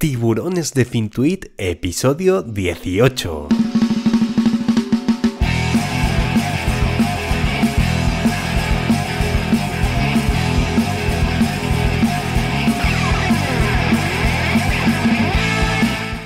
Tiburones de Fintuit, episodio 18.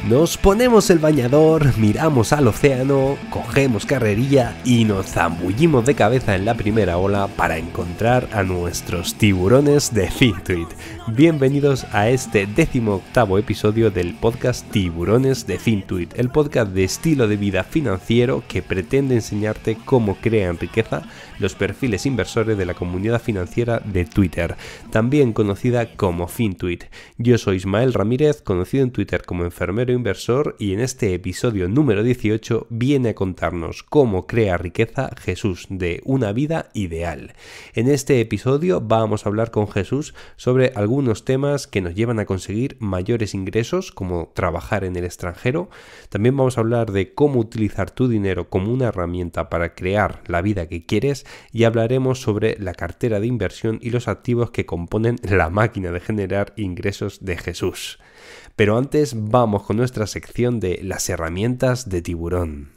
Nos ponemos el bañador, miramos al océano, cogemos carrerilla y nos zambullimos de cabeza en la primera ola para encontrar a nuestros tiburones de Fintuit. Bienvenidos a este décimo octavo episodio del podcast Tiburones de Fintuit, el podcast de estilo de vida financiero que pretende enseñarte cómo crean riqueza los perfiles inversores de la comunidad financiera de Twitter, también conocida como Fintuit. Yo soy Ismael Ramírez, conocido en Twitter como enfermero inversor, y en este episodio número 18 viene a contarnos cómo crea riqueza Jesús de una vida ideal. En este episodio vamos a hablar con Jesús sobre algunos unos temas que nos llevan a conseguir mayores ingresos, como trabajar en el extranjero. También vamos a hablar de cómo utilizar tu dinero como una herramienta para crear la vida que quieres y hablaremos sobre la cartera de inversión y los activos que componen la máquina de generar ingresos de Jesús. Pero antes vamos con nuestra sección de las herramientas de tiburón.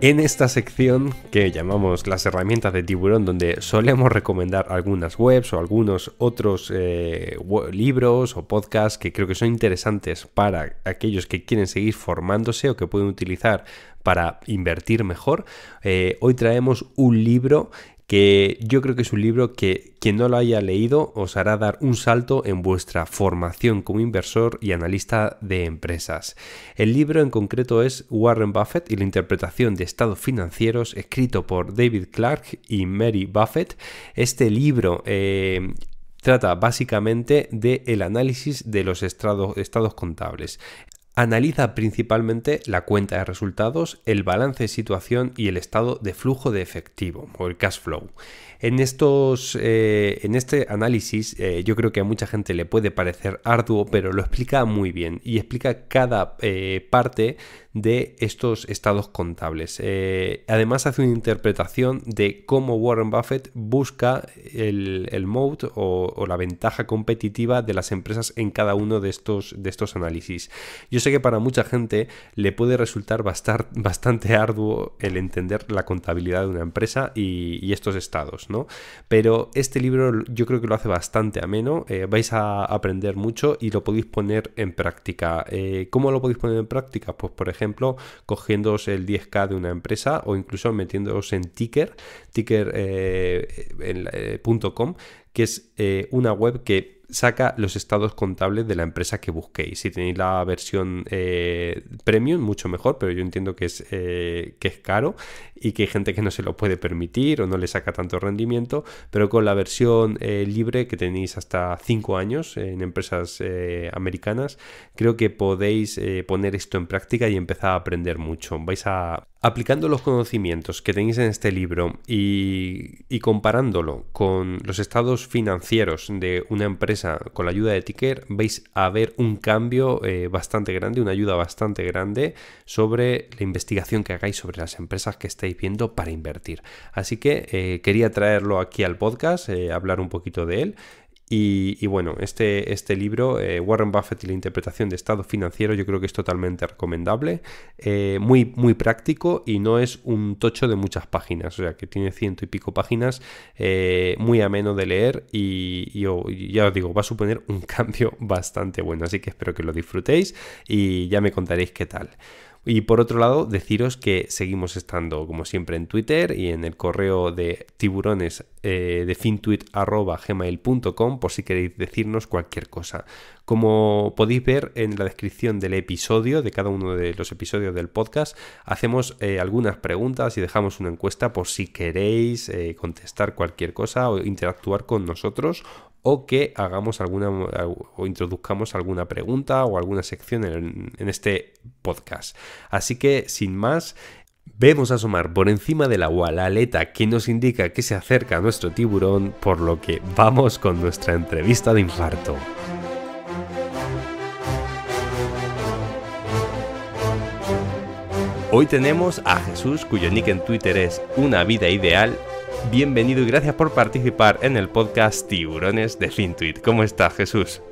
En esta sección que llamamos las herramientas de tiburón, donde solemos recomendar algunas webs o algunos otros eh, libros o podcasts que creo que son interesantes para aquellos que quieren seguir formándose o que pueden utilizar para invertir mejor, eh, hoy traemos un libro que yo creo que es un libro que quien no lo haya leído os hará dar un salto en vuestra formación como inversor y analista de empresas. El libro en concreto es Warren Buffett y la interpretación de estados financieros, escrito por David Clark y Mary Buffett. Este libro... Eh, trata básicamente del el análisis de los estados contables. Analiza principalmente la cuenta de resultados, el balance de situación y el estado de flujo de efectivo o el cash flow. En, estos, eh, en este análisis eh, yo creo que a mucha gente le puede parecer arduo, pero lo explica muy bien y explica cada eh, parte de estos estados contables. Eh, además hace una interpretación de cómo Warren Buffett busca el, el o, la ventaja competitiva de las empresas en cada uno de estos, de estos análisis. Yo sé que para mucha gente le puede resultar bastante arduo el entender la contabilidad de una empresa y, estos estados, ¿no? Pero este libro yo creo que lo hace bastante ameno, eh, vais a aprender mucho y lo podéis poner en práctica. Eh, ¿Cómo lo podéis poner en práctica? Pues por ejemplo, cogiéndoos el 10K de una empresa o incluso metiéndoos en Ticker, ticker.com, eh, eh, que es eh, una web que saca los estados contables de la empresa que busquéis. Si tenéis la versión eh, premium, mucho mejor, pero yo entiendo que es, eh, que es caro y que hay gente que no se lo puede permitir o no le saca tanto rendimiento, pero con la versión eh, libre que tenéis hasta 5 años en empresas americanas, creo que podéis poner esto en práctica y empezar a aprender mucho. Vais a, Aplicando los conocimientos que tenéis en este libro y, comparándolo con los estados financieros de una empresa con la ayuda de Ticker, vais a ver un cambio eh, bastante grande, una ayuda bastante grande sobre la investigación que hagáis sobre las empresas que estáis viendo para invertir. Así que eh, quería traerlo aquí al podcast, eh, hablar un poquito de él y, bueno, este, este libro, eh, Warren Buffett y la interpretación de estado financiero, yo creo que es totalmente recomendable, eh, muy, muy práctico y no es un tocho de muchas páginas, o sea que tiene ciento y pico páginas, eh, muy ameno de leer y, oh, y, ya os digo, va a suponer un cambio bastante bueno, así que espero que lo disfrutéis y ya me contaréis qué tal. Y por otro lado, deciros que seguimos estando, como siempre, en Twitter y en el correo de tiburones eh, de fintweet@gmail.com por si queréis decirnos cualquier cosa. Como podéis ver en la descripción del episodio, de cada uno de los episodios del podcast, hacemos eh, algunas preguntas y dejamos una encuesta por si queréis eh, contestar cualquier cosa o interactuar con nosotros o que hagamos alguna o introduzcamos alguna pregunta o alguna sección en, este podcast. Así que sin más, Vemos asomar por encima del agua la aleta que nos indica que se acerca nuestro tiburón, por lo que vamos con nuestra entrevista de infarto. Hoy tenemos a Jesús, cuyo nick en Twitter es Una Vida Ideal, bienvenido y gracias por participar en el podcast Tiburones de Fintuit. ¿Cómo estás, Jesús?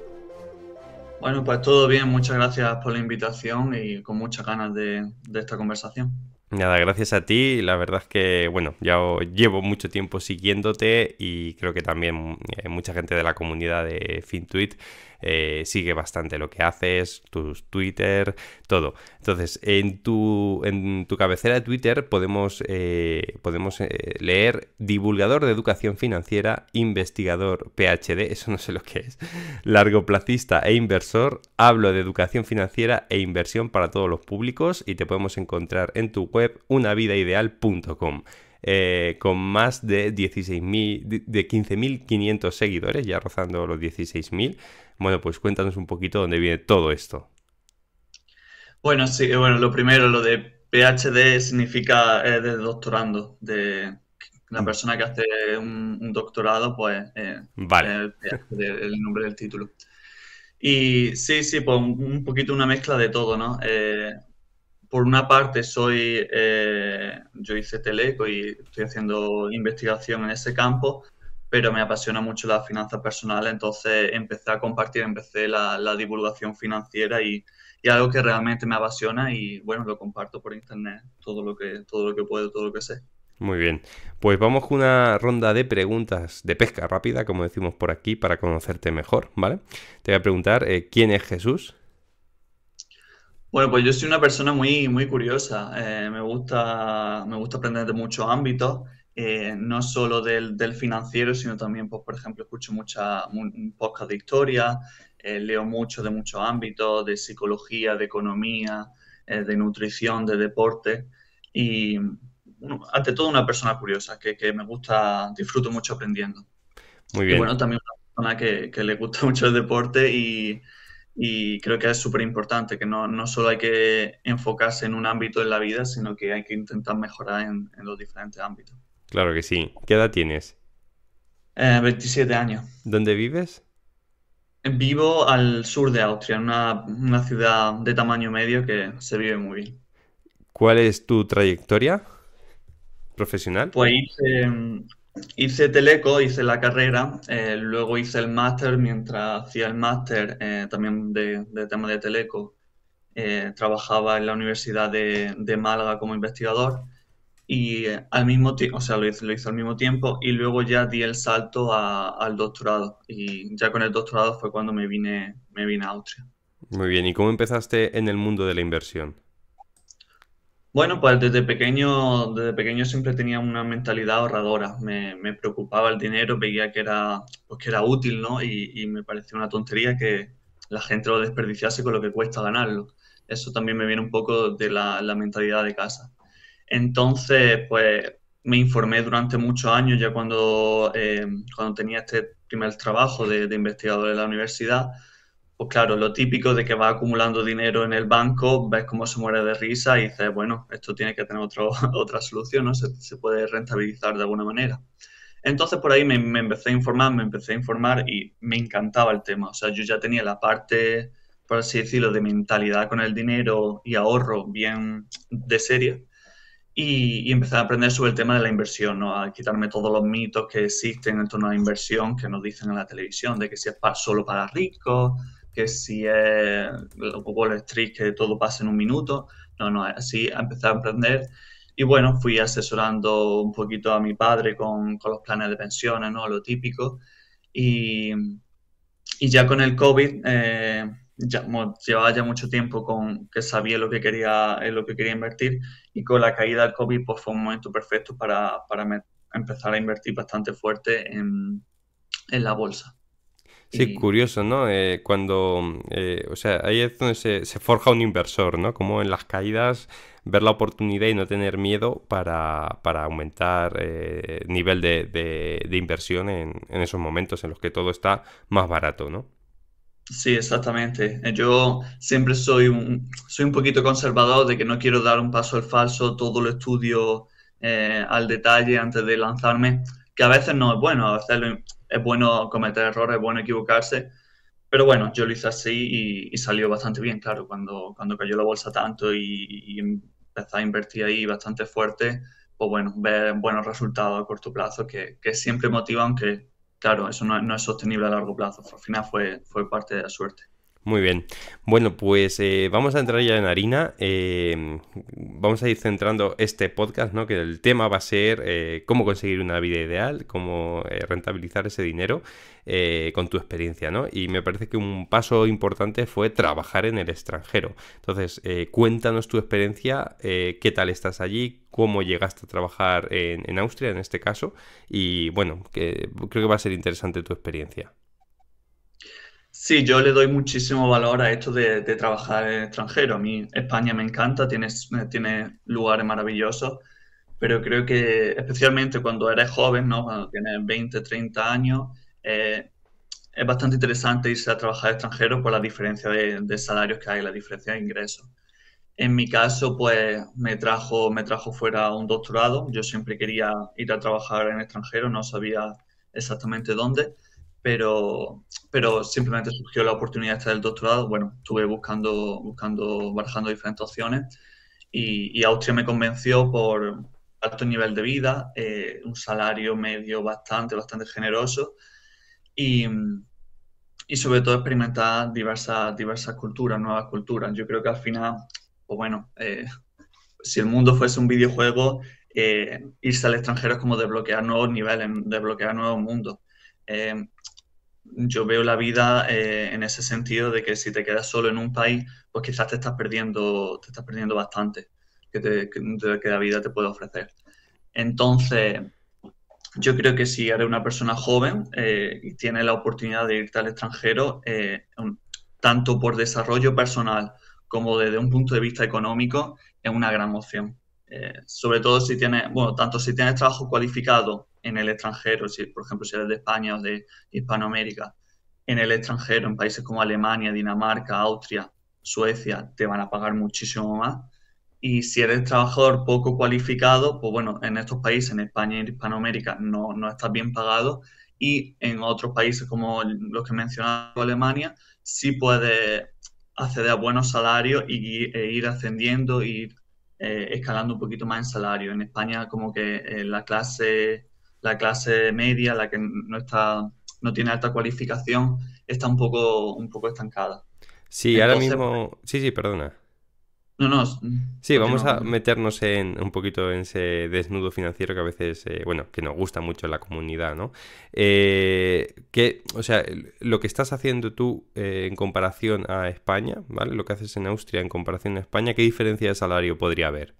Bueno, pues todo bien, muchas gracias por la invitación y con muchas ganas de, esta conversación. Nada, gracias a ti. La verdad es que, bueno, ya llevo mucho tiempo siguiéndote y creo que también eh, mucha gente de la comunidad de Fintuit... Eh, sigue bastante lo que haces, tus Twitter, todo. Entonces, en tu, en tu cabecera de Twitter podemos, eh, podemos eh, leer divulgador de educación financiera, investigador PhD, eso no sé lo que es, largoplacista e inversor, hablo de educación financiera e inversión para todos los públicos y te podemos encontrar en tu web unavidaideal.com. Eh, con más de, 16.000, de 15.500 seguidores, ya rozando los 16.000. Bueno, pues cuéntanos un poquito dónde viene todo esto. Bueno, sí, eh, bueno, lo primero, lo de PhD significa eh, de doctorando, de la mm. persona que hace un, doctorado, pues vale. El, nombre del título. Y sí, sí, pues un poquito una mezcla de todo, ¿no? Eh, por una parte soy, eh, yo hice Teleco y estoy haciendo investigación en ese campo, pero me apasiona mucho la finanza personal, entonces empecé a compartir, empecé la, divulgación financiera y, y, algo que realmente me apasiona y bueno, lo comparto por internet, todo lo que, todo lo que puedo, todo lo que sé. Muy bien, pues vamos con una ronda de preguntas de pesca rápida, como decimos por aquí, para conocerte mejor, ¿vale? Te voy a preguntar, eh, ¿quién es Jesús? Bueno, pues yo soy una persona muy, muy curiosa. Eh, me, gusta, me gusta aprender de muchos ámbitos, eh, no solo del, financiero, sino también, pues, por ejemplo, escucho muchas un podcast de historia, eh, leo mucho de muchos ámbitos, de psicología, de economía, de nutrición, de deporte. Y bueno, ante todo una persona curiosa que, que, me gusta, disfruto mucho aprendiendo. Muy bien. Y bueno, también una persona que, que le gusta mucho el deporte y y creo que es súper importante, que no, no, solo hay que enfocarse en un ámbito de la vida, sino que hay que intentar mejorar en, los diferentes ámbitos. Claro que sí. ¿Qué edad tienes? 27 eh, años. ¿Dónde vives? Vivo al sur de Austria, en una, ciudad de tamaño medio que se vive muy bien. ¿Cuál es tu trayectoria profesional? Pues em, hice Teleco, hice la carrera, eh, luego hice el máster, mientras hacía el máster eh, también de, tema de Teleco, eh, trabajaba en la Universidad de, Málaga como investigador y al mismo tiempo, o sea, lo hice, al mismo tiempo y luego ya di el salto al doctorado y ya con el doctorado fue cuando me vine, me vine a Austria. Muy bien, ¿y cómo empezaste en el mundo de la inversión? Bueno, pues desde pequeño, desde pequeño siempre tenía una mentalidad ahorradora. Me, preocupaba el dinero, veía que era, pues que era útil, ¿no? Y, me parecía una tontería que la gente lo desperdiciase con lo que cuesta ganarlo. Eso también me viene un poco de la, mentalidad de casa. Entonces, pues me informé durante muchos años, ya cuando, eh, cuando tenía este primer trabajo de, de investigador en la universidad, pues claro, lo típico de que va acumulando dinero en el banco, ves cómo se muere de risa y dices, bueno, esto tiene que tener otra solución, ¿no? Se, puede rentabilizar de alguna manera. Entonces por ahí me, empecé a informar, me empecé a informar y me encantaba el tema. O sea, yo ya tenía la parte, por así decirlo, de mentalidad con el dinero y ahorro bien de serie. Y, empecé a aprender sobre el tema de la inversión, ¿no? a quitarme todos los mitos que existen en torno a la inversión que nos dicen en la televisión, de que si es para, solo para ricos, que si es poco Street, que todo pasa en un minuto. No, no, así empecé a emprender. Y bueno, fui asesorando un poquito a mi padre con, con los planes de pensiones, ¿no? Lo típico. Y, y ya con el COVID, eh, ya, llevaba ya mucho tiempo con que sabía lo que quería, lo que quería invertir. Y con la caída del COVID, pues fue un momento perfecto para, para empezar a invertir bastante fuerte en, en la bolsa. Sí, curioso, ¿no? Eh, cuando, eh, o sea, ahí es donde se, forja un inversor, ¿no? Como en las caídas, ver la oportunidad y no tener miedo para, aumentar eh, nivel de, inversión en, esos momentos en los que todo está más barato, ¿no? Sí, exactamente. Eh, yo siempre soy un, soy un poquito conservador de que no quiero dar un paso al falso, todo lo estudio al detalle antes de lanzarme, que a veces no es bueno, a veces es bueno cometer errores, es bueno equivocarse. Pero bueno, yo lo hice así y, salió bastante bien, claro, cuando, cuando cayó la bolsa tanto y, empezaba a invertir ahí bastante fuerte, pues bueno, ver buenos resultados a corto plazo que, que siempre motivan, aunque claro, eso no, es sostenible a largo plazo. Al final fue, fue parte de la suerte. Muy bien. Bueno, pues eh, vamos a entrar ya en harina. Em, vamos a ir centrando este podcast, ¿no? Que el tema va a ser eh, cómo conseguir una vida ideal, cómo eh, rentabilizar ese dinero con tu experiencia, ¿no? Y me parece que un paso importante fue trabajar en el extranjero. Entonces, cuéntanos tu experiencia, qué tal estás allí, cómo llegaste a trabajar en, Austria en este caso. Y bueno, que, creo que va a ser interesante tu experiencia. Sí, yo le doy muchísimo valor a esto de, trabajar en extranjero. A mí España me encanta, tiene, eh, tiene lugares maravillosos, pero creo que especialmente cuando eres joven, ¿no? cuando tienes 20, 30 años, eh, es bastante interesante irse a trabajar extranjero por la diferencia de, salarios que hay, la diferencia de ingresos. En mi caso, pues me trajo, me trajo fuera un doctorado. Yo siempre quería ir a trabajar en extranjero, no sabía exactamente dónde pero, pero simplemente surgió la oportunidad esta del doctorado. Bueno, estuve buscando, buscando, barajando diferentes opciones y, Austria me convenció por alto nivel de vida, eh, un salario medio bastante, bastante generoso y, y sobre todo experimentar diversas, diversas culturas, nuevas culturas. Yo creo que al final, pues bueno, eh, si el mundo fuese un videojuego, eh, irse al extranjero es como desbloquear nuevos niveles, desbloquear nuevos mundos yo veo la vida eh, en ese sentido de que si te quedas solo en un país, pues quizás te estás perdiendo, te estás perdiendo bastante que, que, la vida te puede ofrecer. Entonces, yo creo que si eres una persona joven eh, y tienes la oportunidad de irte al extranjero, eh, tanto por desarrollo personal como desde un punto de vista económico, es una gran opción. sobre todo si tienes, bueno, tanto si tienes trabajo cualificado en el extranjero, si por ejemplo si eres de España o de Hispanoamérica, en el extranjero, en países como Alemania, Dinamarca, Austria, Suecia, te van a pagar muchísimo más. Y si eres trabajador poco cualificado, pues bueno, en estos países, en España y en Hispanoamérica, no, no estás bien pagado. Y en otros países como los que he mencionado, Alemania, sí puedes acceder a buenos salarios y, e ir ascendiendo, ir eh, escalando un poquito más en salario. En España como que eh, la clase la clase media, la que no está, no tiene alta cualificación, está un poco, un poco estancada. Sí, ahora mismo. Pues, sí, sí, perdona. No, no. Sí, vamos a meternos en un poquito en ese desnudo financiero que a veces, eh, bueno, que nos gusta mucho en la comunidad, ¿no? Eh, que, o sea, lo que estás haciendo tú eh, en comparación a España, ¿vale? Lo que haces en Austria en comparación a España, ¿qué diferencia de salario podría haber?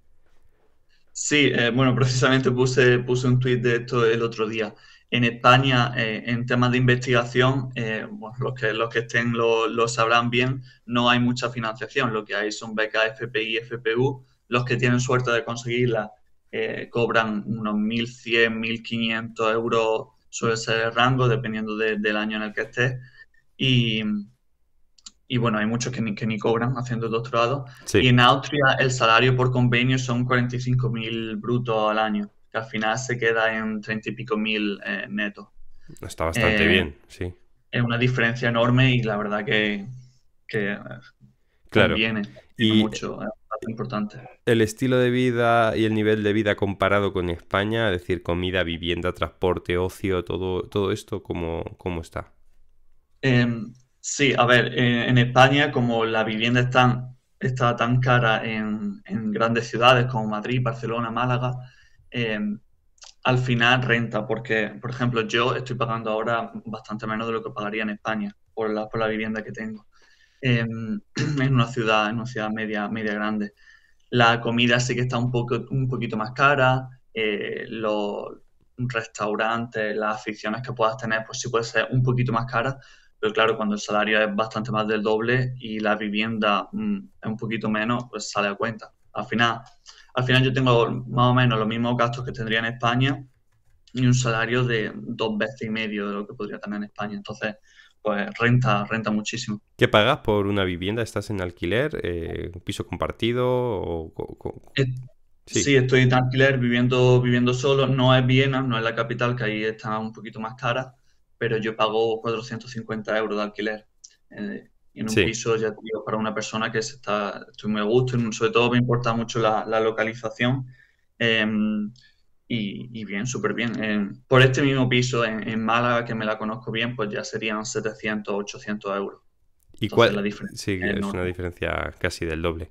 Sí, eh, bueno, precisamente puse, puse un tuit de esto el otro día. En España, eh, en temas de investigación, eh, los que, los que estén lo, sabrán bien, no hay mucha financiación. Lo que hay son becas FPI y FPU. Los que tienen suerte de conseguirla cobran unos 1.100, 1.500 euros, suele ser el rango, dependiendo del año en el que estés. Y, y bueno, hay muchos que ni, cobran haciendo el doctorado. Y en Austria el salario por convenio son mil brutos al año, que al final se queda en 30 y pico mil eh, neto netos. Está bastante eh, bien, sí. Es una diferencia enorme y la verdad que, que eh, claro. Conviene, y mucho, es importante. El estilo de vida y el nivel de vida comparado con España, es decir, comida, vivienda, transporte, ocio, todo, todo esto, ¿cómo, cómo está? Em, Sí, a ver, en, España como la vivienda está, está tan cara en, grandes ciudades como Madrid, Barcelona, Málaga, em, al final renta, porque, por ejemplo, yo estoy pagando ahora bastante menos de lo que pagaría en España por la, por la vivienda que tengo. Em, en una ciudad, en una ciudad media, media grande. La comida sí que está un, poco, un poquito más cara, eh, los restaurantes, las aficiones que puedas tener, pues sí puede ser un poquito más cara, pero claro, cuando el salario es bastante más del doble y la vivienda mm, es un poquito menos, pues sale a cuenta. Al final, al final yo tengo más o menos los mismos gastos que tendría en España y un salario de dos veces y medio de lo que podría tener en España. Entonces, pues renta, renta muchísimo. ¿Qué pagas por una vivienda? ¿Estás en alquiler? Eh, ¿Un piso compartido? O, sí. estoy en alquiler, viviendo, viviendo solo. No es Viena, no es la capital, que ahí está un poquito más cara pero yo pago 450 euros de alquiler. Eh, en un piso, ya para una persona que está, y sobre todo me importa mucho la, localización. Em, y, bien, súper bien. Em, por este mismo piso en, Málaga, que me la conozco bien, pues ya serían 700, 800 euros. ¿Y cuál es La diferencia sí, es, una diferencia casi del doble.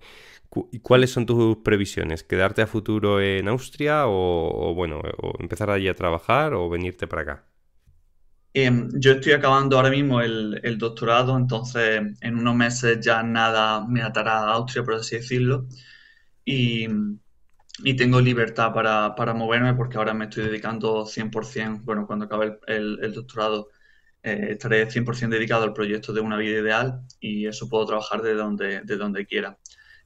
¿Y cuáles son tus previsiones? ¿Quedarte a futuro en Austria o, bueno, o empezar allí a trabajar o venirte para acá? Em, yo estoy acabando ahora mismo el, doctorado, entonces en unos meses ya nada me atará a Austria, por así decirlo, y, tengo libertad para, moverme porque ahora me estoy dedicando 100%, bueno, cuando acabe el, doctorado eh, estaré 100% dedicado al proyecto de una vida ideal y eso puedo trabajar de donde, de donde quiera.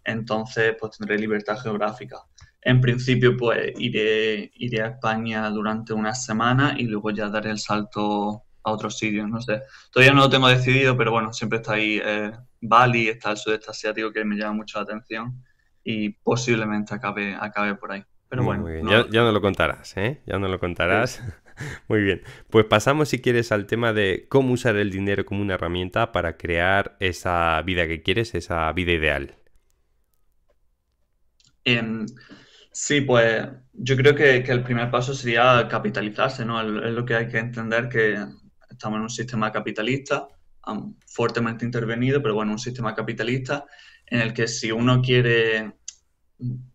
Entonces, pues tendré libertad geográfica. En principio, pues iré, iré a España durante una semana y luego ya daré el salto a otros sitios, no sé. Todavía no lo tengo decidido, pero bueno, siempre está ahí eh, Bali, está el sudeste asiático que me llama mucho la atención y posiblemente acabe, acabe por ahí. Pero bueno, Muy No... Ya, nos lo contarás, ¿eh? Ya nos lo contarás. Muy bien, pues pasamos si quieres al tema de cómo usar el dinero como una herramienta para crear esa vida que quieres, esa vida ideal. Em, Sí, pues yo creo que, el primer paso sería capitalizarse, ¿no? Es lo que hay que entender que estamos en un sistema capitalista, fuertemente intervenido, pero bueno, un sistema capitalista en el que si uno quiere,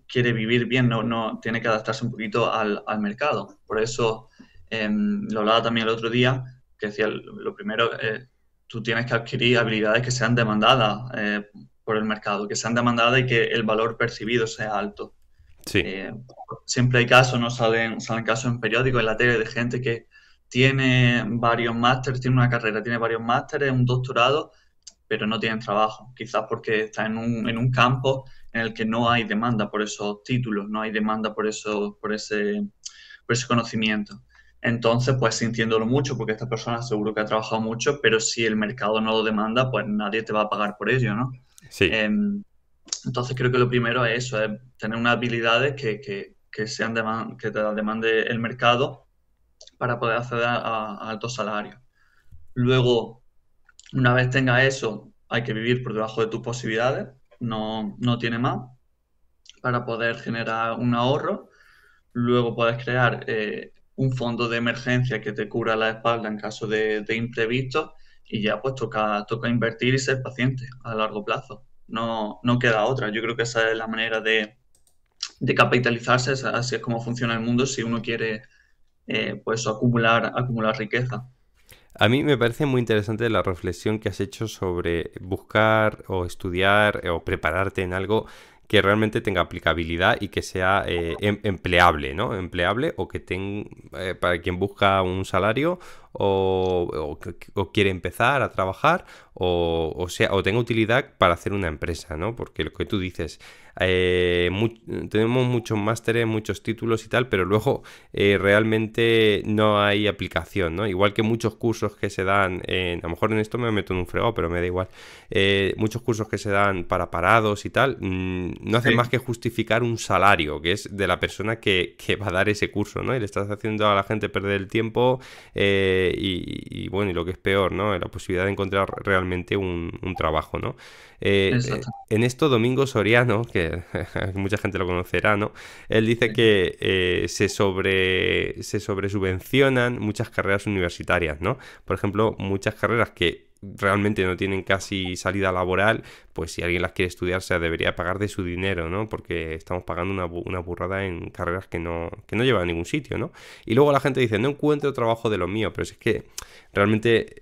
quiere vivir bien, no, no tiene que adaptarse un poquito al, mercado. Por eso em, lo hablaba también el otro día, que decía, lo primero, eh, tú tienes que adquirir habilidades que sean demandadas eh, por el mercado, que sean demandadas y que el valor percibido sea alto. Eh, siempre hay casos, ¿no? Salen, salen casos en periódicos, en la tele, de gente que tiene varios másteres, tiene una carrera, tiene varios másteres, un doctorado, pero no tienen trabajo. Quizás porque está en un, campo en el que no hay demanda por esos títulos, no hay demanda por, eso, por, ese, por ese conocimiento. Entonces, pues sintiéndolo mucho, porque esta persona seguro que ha trabajado mucho, pero si el mercado no lo demanda, pues nadie te va a pagar por ello, ¿no? Sí. Em, entonces creo que lo primero es eso, es tener unas habilidades que, que, que sean que te demande el mercado para poder acceder a, altos salarios. Luego, una vez tengas eso, hay que vivir por debajo de tus posibilidades, no, tiene más, para poder generar un ahorro. Luego puedes crear eh, un fondo de emergencia que te cubra la espalda en caso de, de imprevistos y ya pues toca, toca invertir y ser paciente a largo plazo no, no queda otra. Yo creo que esa es la manera de, de capitalizarse, así es como funciona el mundo si uno quiere eh, pues, acumular, acumular riqueza. A mí me parece muy interesante la reflexión que has hecho sobre buscar o estudiar o prepararte en algo que realmente tenga aplicabilidad y que sea eh, em, empleable, ¿no? Empleable o que tenga, eh, para quien busca un salario o, quiere empezar a trabajar o, sea, o tenga utilidad para hacer una empresa, ¿no? Porque lo que tú dices, eh, tenemos muchos másteres, muchos títulos y tal, pero luego eh, realmente no hay aplicación, ¿no? Igual que muchos cursos que se dan, a lo mejor en esto me meto en un fregado, pero me da igual, eh, muchos cursos que se dan para parados y tal, mm, no hacen más que justificar un salario, que es de la persona que, que, va a dar ese curso, ¿no? Y le estás haciendo a la gente perder el tiempo, y, bueno, y lo que es peor, ¿no? La posibilidad de encontrar realmente un, trabajo, ¿no? Eh, en esto, Domingo Soriano, que mucha gente lo conocerá, ¿no? Él dice que eh, se, sobre, se sobresubvencionan muchas carreras universitarias, ¿no? Por ejemplo, muchas carreras que realmente no tienen casi salida laboral, pues si alguien las quiere estudiar se debería pagar de su dinero, ¿no? Porque estamos pagando una, burrada en carreras que no, que no llevan a ningún sitio, ¿no? Y luego la gente dice, no encuentro trabajo de lo mío, pero es que realmente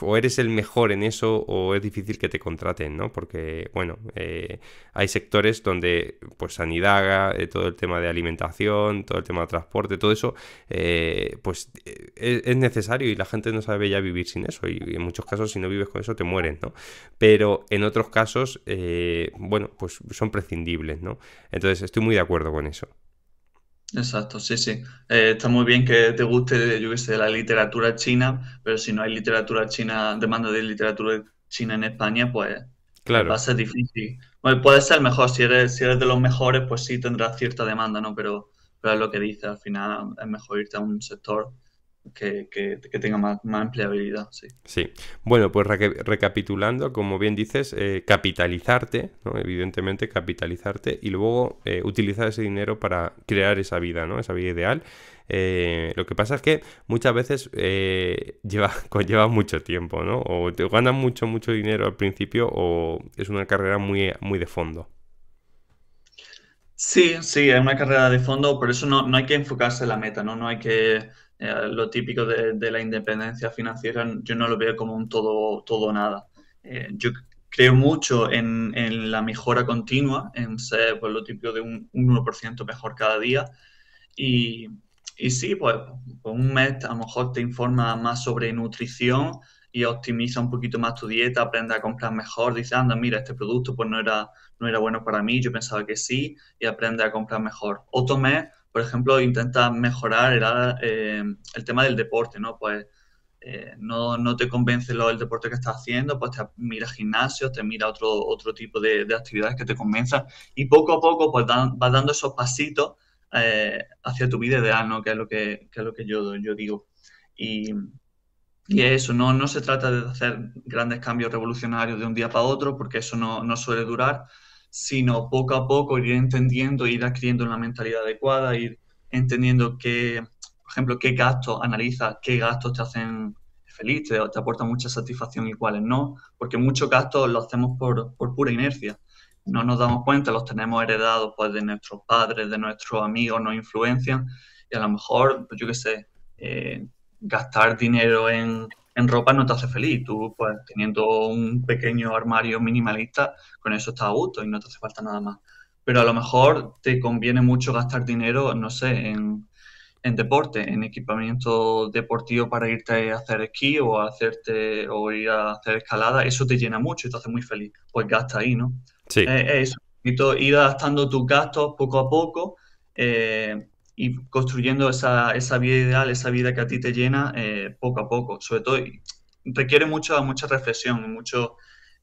o eres el mejor en eso o es difícil que te contraten, ¿no? Porque, bueno, eh, hay sectores donde, pues sanidad, eh, todo el tema de alimentación, todo el tema de transporte, todo eso, eh, pues es, necesario y la gente no sabe ya vivir sin eso y en muchos casos si no vives con eso te mueren, ¿no? Pero en otros casos eh, bueno, pues son prescindibles, ¿no? Entonces estoy muy de acuerdo con eso. Exacto, sí, sí. Eh, está muy bien que te guste, yo la literatura china, pero si no hay literatura china, demanda de literatura china en España, pues claro. va a ser difícil. puede ser mejor, si eres, si eres de los mejores, pues sí tendrás cierta demanda, ¿no? Pero, pero es lo que dices, al final es mejor irte a un sector que, tenga más, empleabilidad. Sí. Bueno, pues recapitulando, como bien dices, eh, capitalizarte, evidentemente capitalizarte y luego eh, utilizar ese dinero para crear esa vida, ¿no? esa vida ideal. Eh, lo que pasa es que muchas veces lleva, conlleva mucho tiempo, ¿no? O te ganas mucho, mucho dinero al principio o es una carrera muy, muy de fondo. Sí, sí, es una carrera de fondo, por eso no, no hay que enfocarse en la meta, ¿no? No hay que eh, lo típico de, la independencia financiera, yo no lo veo como un todo, todo nada. Eh, yo creo mucho en, en, la mejora continua, en ser pues, lo típico de un, 1% mejor cada día. Y, y sí, pues, pues, un mes a lo mejor te informa más sobre nutrición y optimiza un poquito más tu dieta, aprende a comprar mejor, dice, anda, mira, este producto pues no era, no era bueno para mí, yo pensaba que sí, y aprende a comprar mejor. Otro mes por ejemplo, intenta mejorar el, eh, el tema del deporte, ¿no? Pues eh, no, no, te convence lo, el deporte que estás haciendo, pues te mira gimnasio, te mira otro, otro tipo de, actividades que te convenzan y poco a poco pues vas dando esos pasitos eh, hacia tu vida ideal, ¿no? Que es lo que, que es lo que yo, yo digo. Y, y eso, no, no se trata de hacer grandes cambios revolucionarios de un día para otro, porque eso no, no suele durar, sino poco a poco ir entendiendo, ir adquiriendo una mentalidad adecuada, ir entendiendo qué, por ejemplo, qué gastos analiza, qué gastos te hacen feliz, te, aportan mucha satisfacción y cuáles no, porque muchos gastos los hacemos por, pura inercia. No nos damos cuenta, los tenemos heredados pues, de nuestros padres, de nuestros amigos, nos influencian y a lo mejor, pues, yo qué sé, eh, gastar dinero en, en ropa no te hace feliz. Tú, pues, teniendo un pequeño armario minimalista, con eso estás a gusto y no te hace falta nada más. Pero a lo mejor te conviene mucho gastar dinero, no sé, en, deporte, en equipamiento deportivo para irte a hacer esquí o hacerte o ir a hacer escalada, eso te llena mucho y te hace muy feliz. Pues gasta ahí, ¿no? Sí. Eh, eh eso, ir adaptando tus gastos poco a poco eh, y construyendo esa, esa, vida ideal, esa vida que a ti te llena eh, poco a poco. Sobre todo, requiere mucha, mucha reflexión, mucho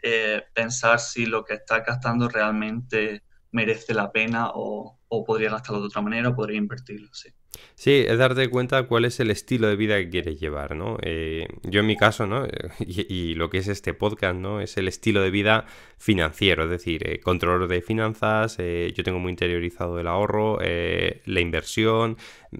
eh, pensar si lo que estás gastando realmente merece la pena o, o podría gastarlo de otra manera o podría invertirlo, sí. Sí, es darte cuenta cuál es el estilo de vida que quieres llevar, ¿no? Eh, yo en mi caso, ¿no? Y, lo que es este podcast, ¿no? Es el estilo de vida financiero, es decir, eh, control de finanzas, eh, yo tengo muy interiorizado el ahorro, la inversión,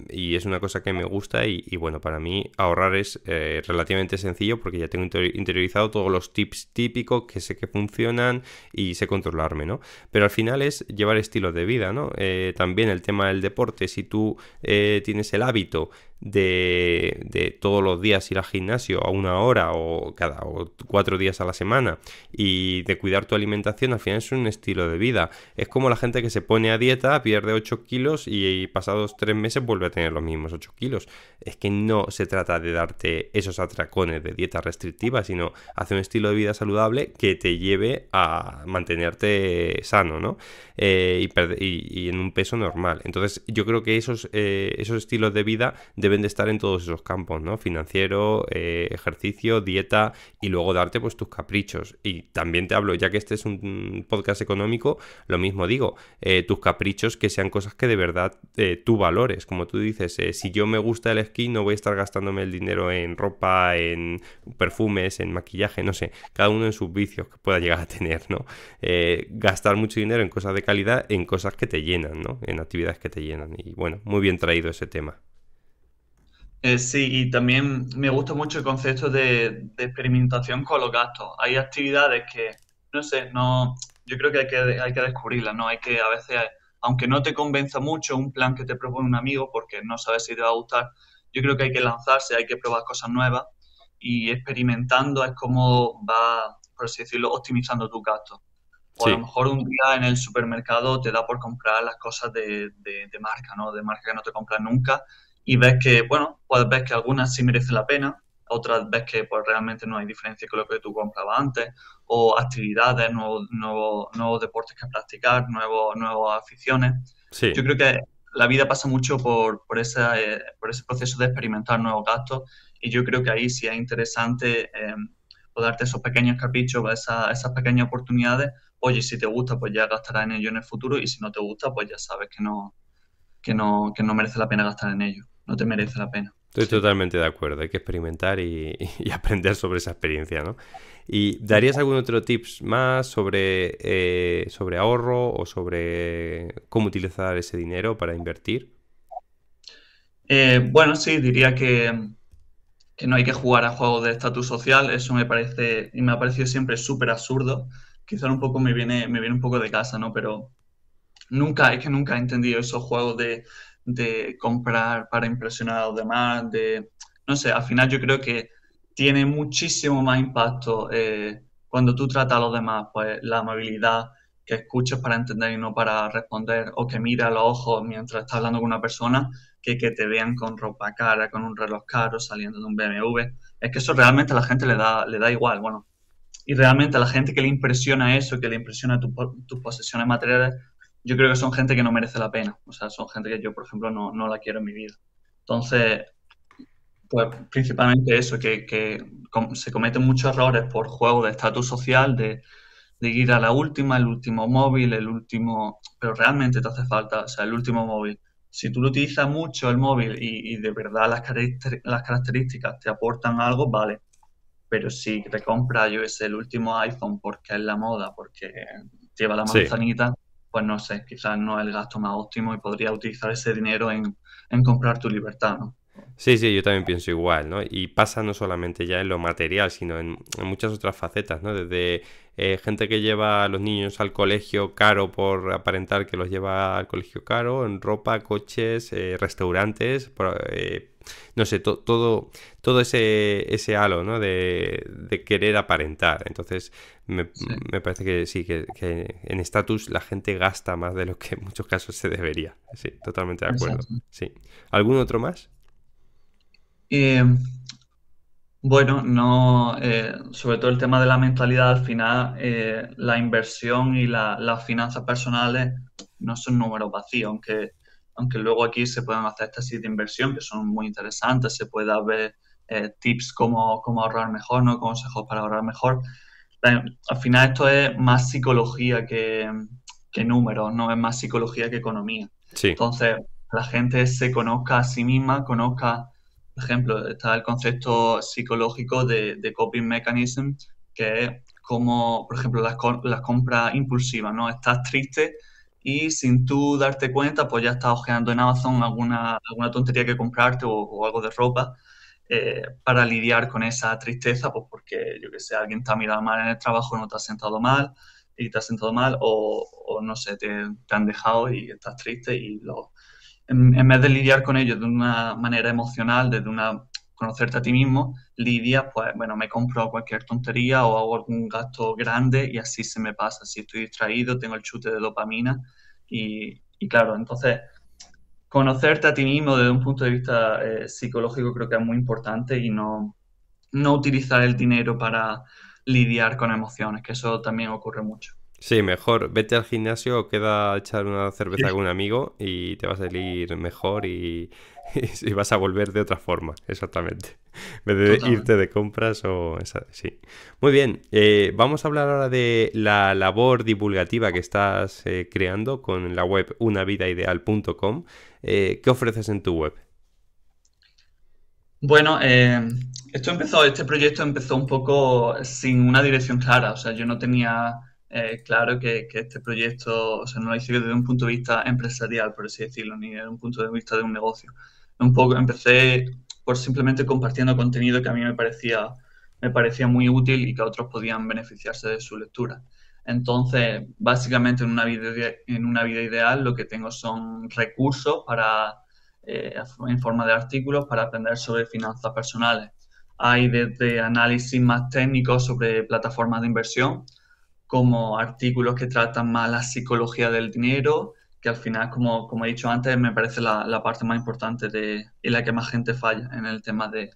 y es una cosa que me gusta y, bueno, para mí ahorrar es eh, relativamente sencillo porque ya tengo interiorizado todos los tips típicos que sé que funcionan y sé controlarme, ¿no? Pero al final es llevar estilo de vida, ¿no? Eh, también el tema del deporte, si tú eh, tienes el hábito de, todos los días ir al gimnasio a una hora o cada cuatro días a la semana y de cuidar tu alimentación, al final es un estilo de vida. Es como la gente que se pone a dieta, pierde 8 kilos y, pasados tres meses vuelve a tener los mismos 8 kilos. Es que no se trata de darte esos atracones de dieta restrictiva, sino hacer un estilo de vida saludable que te lleve a mantenerte sano, ¿no? Eh, y, en un peso normal. Entonces yo creo que esos, eh, esos estilos de vida deben de estar en todos esos campos, ¿no? Financiero, eh, ejercicio, dieta y luego darte pues tus caprichos. Y también te hablo, ya que este es un podcast económico, lo mismo digo, eh, tus caprichos que sean cosas que de verdad eh, tú valores. Como tú dices, si yo me gusta el esquí, no voy a estar gastándome el dinero en ropa, en perfumes, en maquillaje, no sé, cada uno en sus vicios que pueda llegar a tener, ¿no? gastar mucho dinero en cosas de calidad, en cosas que te llenan, ¿no? En actividades que te llenan. Y bueno, muy bien traído ese tema. Eh, sí, y también me gusta mucho el concepto de, de, experimentación con los gastos. Hay actividades que, no sé, no, yo creo que hay que, hay descubrirlas, ¿no? Hay que a veces, aunque no te convenza mucho un plan que te propone un amigo porque no sabes si te va a gustar, yo creo que hay que lanzarse, hay que probar cosas nuevas y experimentando es como va, por así decirlo, optimizando tus gastos. O a lo mejor un día en el supermercado te da por comprar las cosas de, de, de marca, ¿no? De marca que no te compras nunca y ves que, bueno, pues ves que algunas sí merecen la pena, otras ves que pues realmente no hay diferencia con lo que tú comprabas antes, o actividades, nuevos, deportes que practicar, nuevos, nuevas aficiones. Yo creo que la vida pasa mucho por, eh, por, ese proceso de experimentar nuevos gastos y yo creo que ahí sí es interesante em, pues darte esos pequeños caprichos, esas, esas pequeñas oportunidades. Oye, si te gusta, pues ya gastarás en ello en el futuro y si no te gusta, pues ya sabes que no, que no, que no merece la pena gastar en ello no te merece la pena. Estoy totalmente de acuerdo, hay que experimentar y, aprender sobre esa experiencia, ¿no? ¿Y darías algún otro tips más sobre, eh, sobre ahorro o sobre cómo utilizar ese dinero para invertir? Eh, bueno, sí, diría que, no hay que jugar a juegos de estatus social, eso me parece, y me ha parecido siempre súper absurdo, quizá un poco me viene, me viene un poco de casa, ¿no? Pero nunca, es que nunca he entendido esos juegos de de comprar para impresionar a los demás, de, no sé, al final yo creo que tiene muchísimo más impacto eh, cuando tú tratas a los demás, pues la amabilidad que escuchas para entender y no para responder, o que miras a los ojos mientras estás hablando con una persona, que, que te vean con ropa cara, con un reloj caro, saliendo de un BMW. Es que eso realmente a la gente le da, le da igual, bueno. Y realmente a la gente que le impresiona eso, que le impresiona tus posesiones materiales, yo creo que son gente que no merece la pena. O sea, son gente que yo, por ejemplo, no, la quiero en mi vida. Entonces, pues principalmente eso, que, se cometen muchos errores por juego de estatus social, de, de, ir a la última, el último móvil, el último... Pero realmente te hace falta, o sea, el último móvil. Si tú lo utilizas mucho el móvil y, y de verdad las, las características te aportan algo, vale. Pero si te compras, yo es el último iPhone porque es la moda, porque lleva la manzanita, pues no sé, quizás no es el gasto más óptimo y podría utilizar ese dinero en, comprar tu libertad, ¿no? Sí, sí, yo también pienso igual, ¿no? Y pasa no solamente ya en lo material, sino en muchas otras facetas, ¿no? Desde eh, gente que lleva a los niños al colegio caro por aparentar que los lleva al colegio caro, en ropa, coches, eh, restaurantes, eh, no sé, todo, todo ese, ese halo ¿no? de, querer aparentar. Entonces, me, parece que sí, que, en estatus la gente gasta más de lo que en muchos casos se debería. Sí, totalmente de acuerdo. ¿Algún otro más? Bueno, no, eh, sobre todo el tema de la mentalidad, al final eh, la inversión y la, las finanzas personales no son números vacíos, aunque, aunque luego aquí se puedan hacer estas de inversión que son muy interesantes, se puede ver eh, tips como ahorrar mejor, ¿no? consejos para ahorrar mejor. al final esto es más psicología que, números, no es más psicología que economía. Entonces, la gente se conozca a sí misma, conozca por ejemplo, está el concepto psicológico de, de coping mechanism, que es como, por ejemplo, las, las compras impulsivas, ¿no? Estás triste y sin tú darte cuenta, pues ya estás ojeando en Amazon alguna, alguna tontería que comprarte o, algo de ropa eh, para lidiar con esa tristeza, pues porque, yo que sé, alguien te ha mirado mal en el trabajo, no te has sentado mal y te has sentado mal o, no sé, te, han dejado y estás triste y lo, en, vez de lidiar con ellos de una manera emocional, desde una conocerte a ti mismo, lidias, pues bueno, me compro cualquier tontería o hago algún gasto grande y así se me pasa. Si estoy distraído, tengo el chute de dopamina y, claro, entonces conocerte a ti mismo desde un punto de vista eh, psicológico creo que es muy importante y no utilizar el dinero para lidiar con emociones, que eso también ocurre mucho. Sí, mejor vete al gimnasio o queda a echar una cerveza con un amigo y te vas a salir mejor y, vas a volver de otra forma, exactamente. En vez de irte de compras o... Esa, sí. Muy bien, eh, vamos a hablar ahora de la labor divulgativa que estás eh, creando con la web unavidaideal.com. Eh, ¿Qué ofreces en tu web? Bueno, esto empezó, este proyecto empezó un poco sin una dirección clara, o sea, yo no tenía eh, claro que, que, este proyecto no lo hice desde un punto de vista empresarial, por así decirlo, ni desde un punto de vista de un negocio. Un poco, empecé por simplemente compartiendo contenido que a mí me parecía, me parecía muy útil y que otros podían beneficiarse de su lectura. Entonces, básicamente en una vida, en una vida ideal lo que tengo son recursos para, eh, en forma de artículos para aprender sobre finanzas personales. Hay desde análisis más técnicos sobre plataformas de inversión, como artículos que tratan más la psicología del dinero, que al final, como, he dicho antes, me parece la, parte más importante de, y la que más gente falla en el tema de,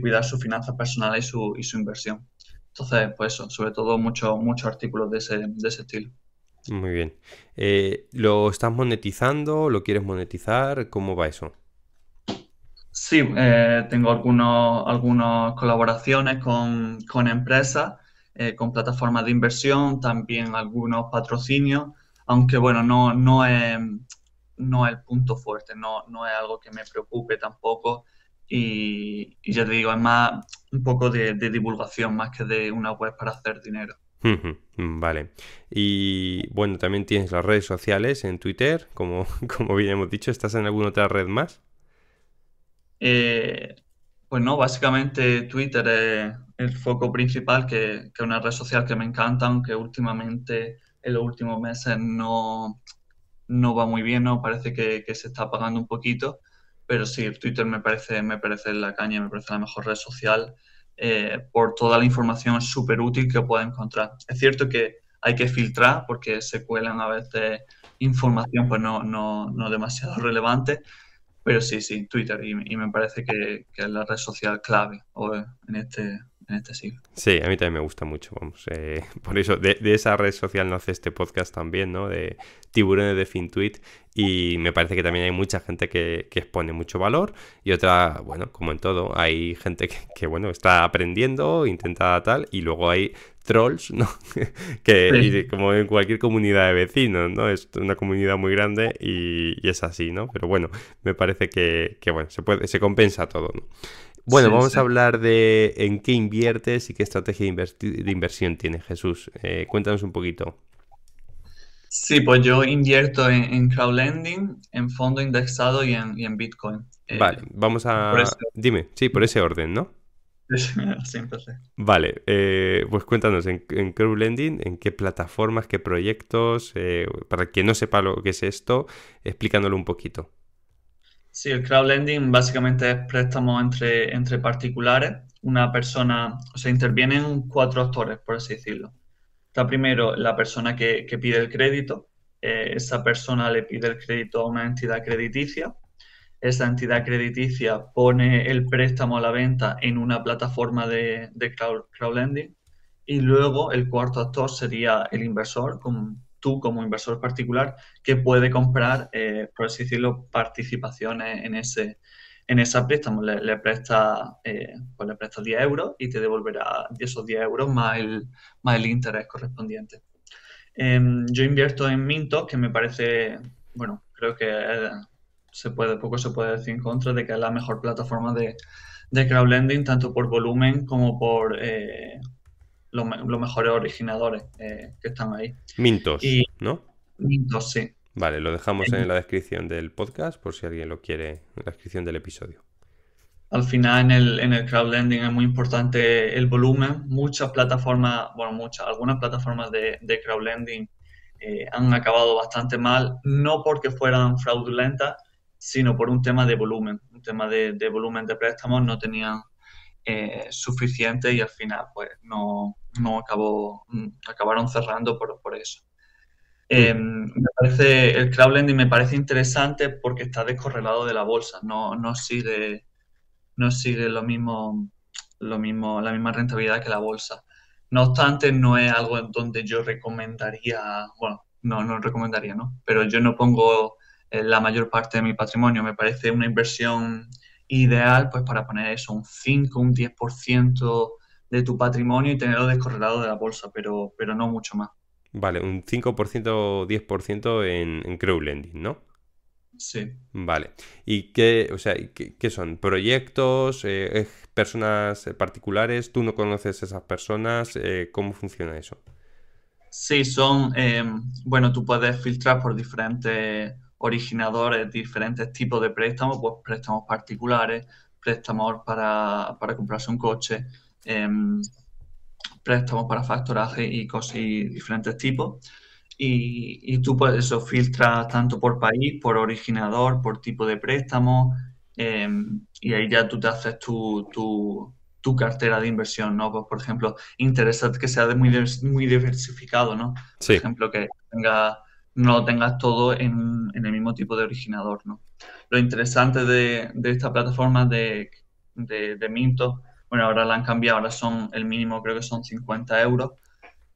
cuidar su finanza personal y su, y su inversión. Entonces, pues eso, sobre todo muchos muchos artículos de ese, estilo. Muy bien. Eh, ¿Lo estás monetizando? ¿Lo quieres monetizar? ¿Cómo va eso? Sí, eh, tengo algunos, algunas colaboraciones con empresas eh, con plataformas de inversión, también algunos patrocinios, aunque bueno, no, no, es, no es el punto fuerte, no, no es algo que me preocupe tampoco. Y, ya te digo, es más un poco de, divulgación más que de una web para hacer dinero. Vale. Y bueno, también tienes las redes sociales en Twitter, como, como bien hemos dicho. ¿Estás en alguna otra red más? Eh, pues no, básicamente Twitter es el foco principal, que, es una red social que me encanta, aunque últimamente, en los últimos meses, no, no va muy bien, ¿no? Parece que, se está apagando un poquito, pero sí, Twitter me parece, me parece la caña, me parece la mejor red social eh, por toda la información súper útil que pueda encontrar. Es cierto que hay que filtrar porque se cuelan a veces información pues no, no, no demasiado relevante, pero sí, sí, Twitter. Y, me parece que, es la red social clave en este, en este siglo. Sí, a mí también me gusta mucho, vamos. Eh, por eso, de, esa red social nace este podcast también, ¿no? De tiburones de FinTweet. Y me parece que también hay mucha gente que, expone mucho valor y otra, bueno, como en todo, hay gente que, que, bueno, está aprendiendo, intenta tal, y luego hay trolls, ¿no? que como en cualquier comunidad de vecinos, ¿no? Es una comunidad muy grande y, es así, ¿no? Pero bueno, me parece que, bueno, se, compensa todo, ¿no? Bueno, vamos a hablar de en qué inviertes y qué estrategia de, inversión tiene Jesús. Eh, cuéntanos un poquito. Sí, pues yo invierto en, en crowdlending, en fondo indexado y en, Bitcoin. Eh, vale, vamos a... Dime, sí, por ese orden, ¿no? Vale, eh, pues cuéntanos en, crowdlending, en qué plataformas, qué proyectos, eh, para quien no sepa lo que es esto, explicándolo un poquito. Sí, el crowdlending básicamente es préstamo entre, entre particulares. Una persona, o sea, intervienen cuatro actores, por así decirlo. Está primero la persona que, pide el crédito. Eh, esa persona le pide el crédito a una entidad crediticia esa entidad crediticia pone el préstamo a la venta en una plataforma de, de crowdlending y luego el cuarto actor sería el inversor, tú como inversor particular, que puede comprar, eh, por así decirlo, participaciones en ese en esa préstamo. Le, presta, le presta 10 eh, pues euros y te devolverá esos 10 euros más el, más el interés correspondiente. Em, yo invierto en Mintos, que me parece, bueno, creo que se puede, poco se puede decir en contra de que es la mejor plataforma de, de crowdlending, tanto por volumen como por eh, los, mejores originadores eh, que están ahí. Mintos, ¿no? Mintos, sí. Vale, lo dejamos en eh, la descripción del podcast por si alguien lo quiere, en la descripción del episodio. Al final en el, en el crowdlending es muy importante el volumen. Muchas plataformas, bueno, muchas, algunas plataformas de, de crowdlending han acabado bastante mal, no porque fueran fraudulentas, sino por un tema de volumen. Un tema de, volumen de préstamos no tenían eh, suficiente y al final pues no, no acabó, mm, acabaron cerrando por, por eso. Em, me parece, el crowdlending me parece interesante porque está descorrelado de la bolsa, no, no sigue, no sigue lo mismo, lo mismo, la misma rentabilidad que la bolsa. No obstante, no es algo en donde yo recomendaría, bueno, no, no recomendaría, ¿no? Pero yo no pongo eh, la mayor parte de mi patrimonio. Me parece una inversión ideal pues para poner eso, un 5, un 10% de tu patrimonio y tenerlo descorrelado de la bolsa, pero, pero no mucho más. Vale, un 5% o 10% en, en crowdlending, ¿no? Sí. Vale. ¿Y qué, o sea, qué, son? ¿Proyectos? Eh, ¿Personas eh, particulares? ¿Tú no conoces esas personas? ¿Cómo funciona eso? Sí, son, bueno, tú puedes filtrar por diferentes originadores diferentes tipos de préstamos, pues préstamos particulares, préstamos para, comprarse un coche, em, préstamos para factoraje y cosas diferentes tipos. Y, tú pues eso filtra tanto por país, por originador, por tipo de préstamo, em, y ahí ya tú te haces tu, cartera de inversión, ¿no? Pues, por ejemplo, interesa que sea de muy, muy diversificado, ¿no? Por ejemplo, que tenga no lo tengas todo en, el mismo tipo de originador, ¿no? Lo interesante de, esta plataforma de, de, bueno, ahora la han cambiado, ahora son el mínimo creo que son 50 euros,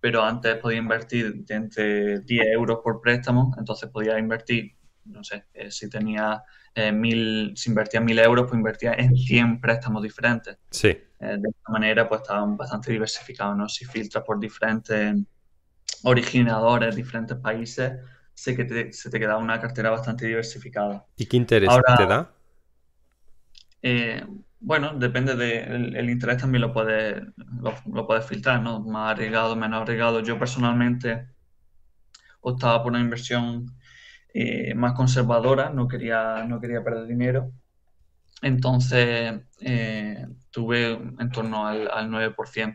pero antes podía invertir entre 10 euros por préstamo, entonces podía invertir, no sé, eh, si tenía eh, mil, si invertía mil euros, pues invertía en 100 préstamos diferentes. Sí. Eh, de esta manera, pues estaban bastante diversificados, ¿no? Si filtra por diferentes originadores de diferentes países, sé que se te queda una cartera bastante diversificada. ¿Y qué interés te da? Eh, bueno, depende del interés también lo puedes lo, puedes filtrar, ¿no? Más arriesgado, menos arriesgado. Yo personalmente optaba por una inversión eh, más conservadora, no quería, no quería perder dinero. Entonces eh, tuve en torno al, al 9%.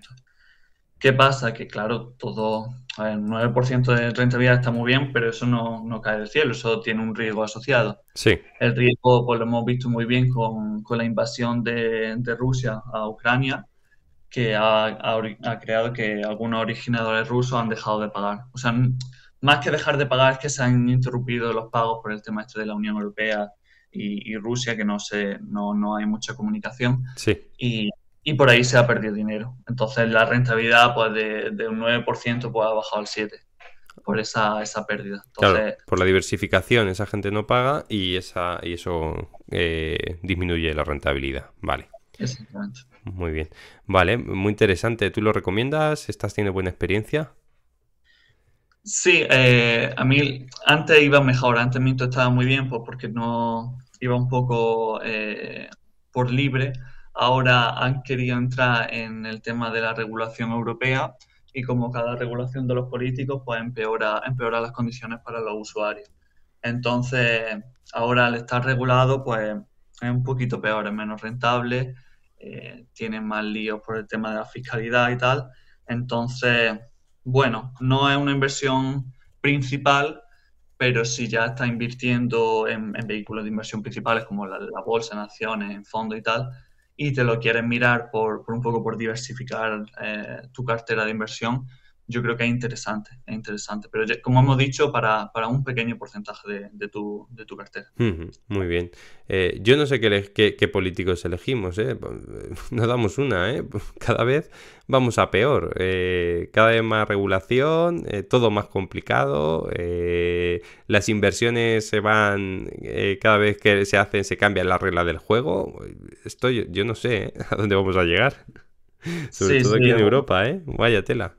¿Qué pasa? Que claro, todo, el 9% de rentabilidad está muy bien, pero eso no, no, cae del cielo, eso tiene un riesgo asociado. Sí. El riesgo, pues lo hemos visto muy bien con, con la invasión de, de, Rusia a Ucrania, que ha, ha, creado que algunos originadores rusos han dejado de pagar. O sea, más que dejar de pagar es que se han interrumpido los pagos por el tema este de la Unión Europea y, Rusia, que no, se, no, no hay mucha comunicación. Sí. Y y por ahí se ha perdido dinero. Entonces la rentabilidad pues, de, un 9% pues, ha bajado al 7% por esa, pérdida. por la diversificación esa gente no paga y, esa, y eso eh, disminuye la rentabilidad. Vale. Muy bien. Vale, muy interesante. ¿Tú lo recomiendas? ¿Estás teniendo buena experiencia? Sí, eh, a mí antes iba mejor, antes estaba muy bien pues, porque no iba un poco eh, por libre, ahora han querido entrar en el tema de la regulación europea y como cada regulación de los políticos, pues empeora, las condiciones para los usuarios. Entonces, ahora al estar regulado, pues es un poquito peor, es menos rentable, eh, tiene tienen más líos por el tema de la fiscalidad y tal. Entonces, bueno, no es una inversión principal, pero si ya está invirtiendo en, vehículos de inversión principales como la, la bolsa, en acciones, en fondos y tal, y te lo quieren mirar por, por un poco por diversificar eh, tu cartera de inversión, yo creo que es interesante, es interesante. Pero como hemos dicho, para, un pequeño porcentaje de, tu, de cartera. Muy bien. Eh, yo no sé qué, qué, políticos elegimos, ¿eh? Pues, eh no damos una, ¿eh? Pues, cada vez vamos a peor. Eh, cada vez más regulación, todo más complicado, las inversiones se van, cada vez que se hacen se cambia la regla del juego. Esto yo, no sé a dónde vamos a llegar. Sobre todo aquí en Europa, ¿eh? Vaya tela.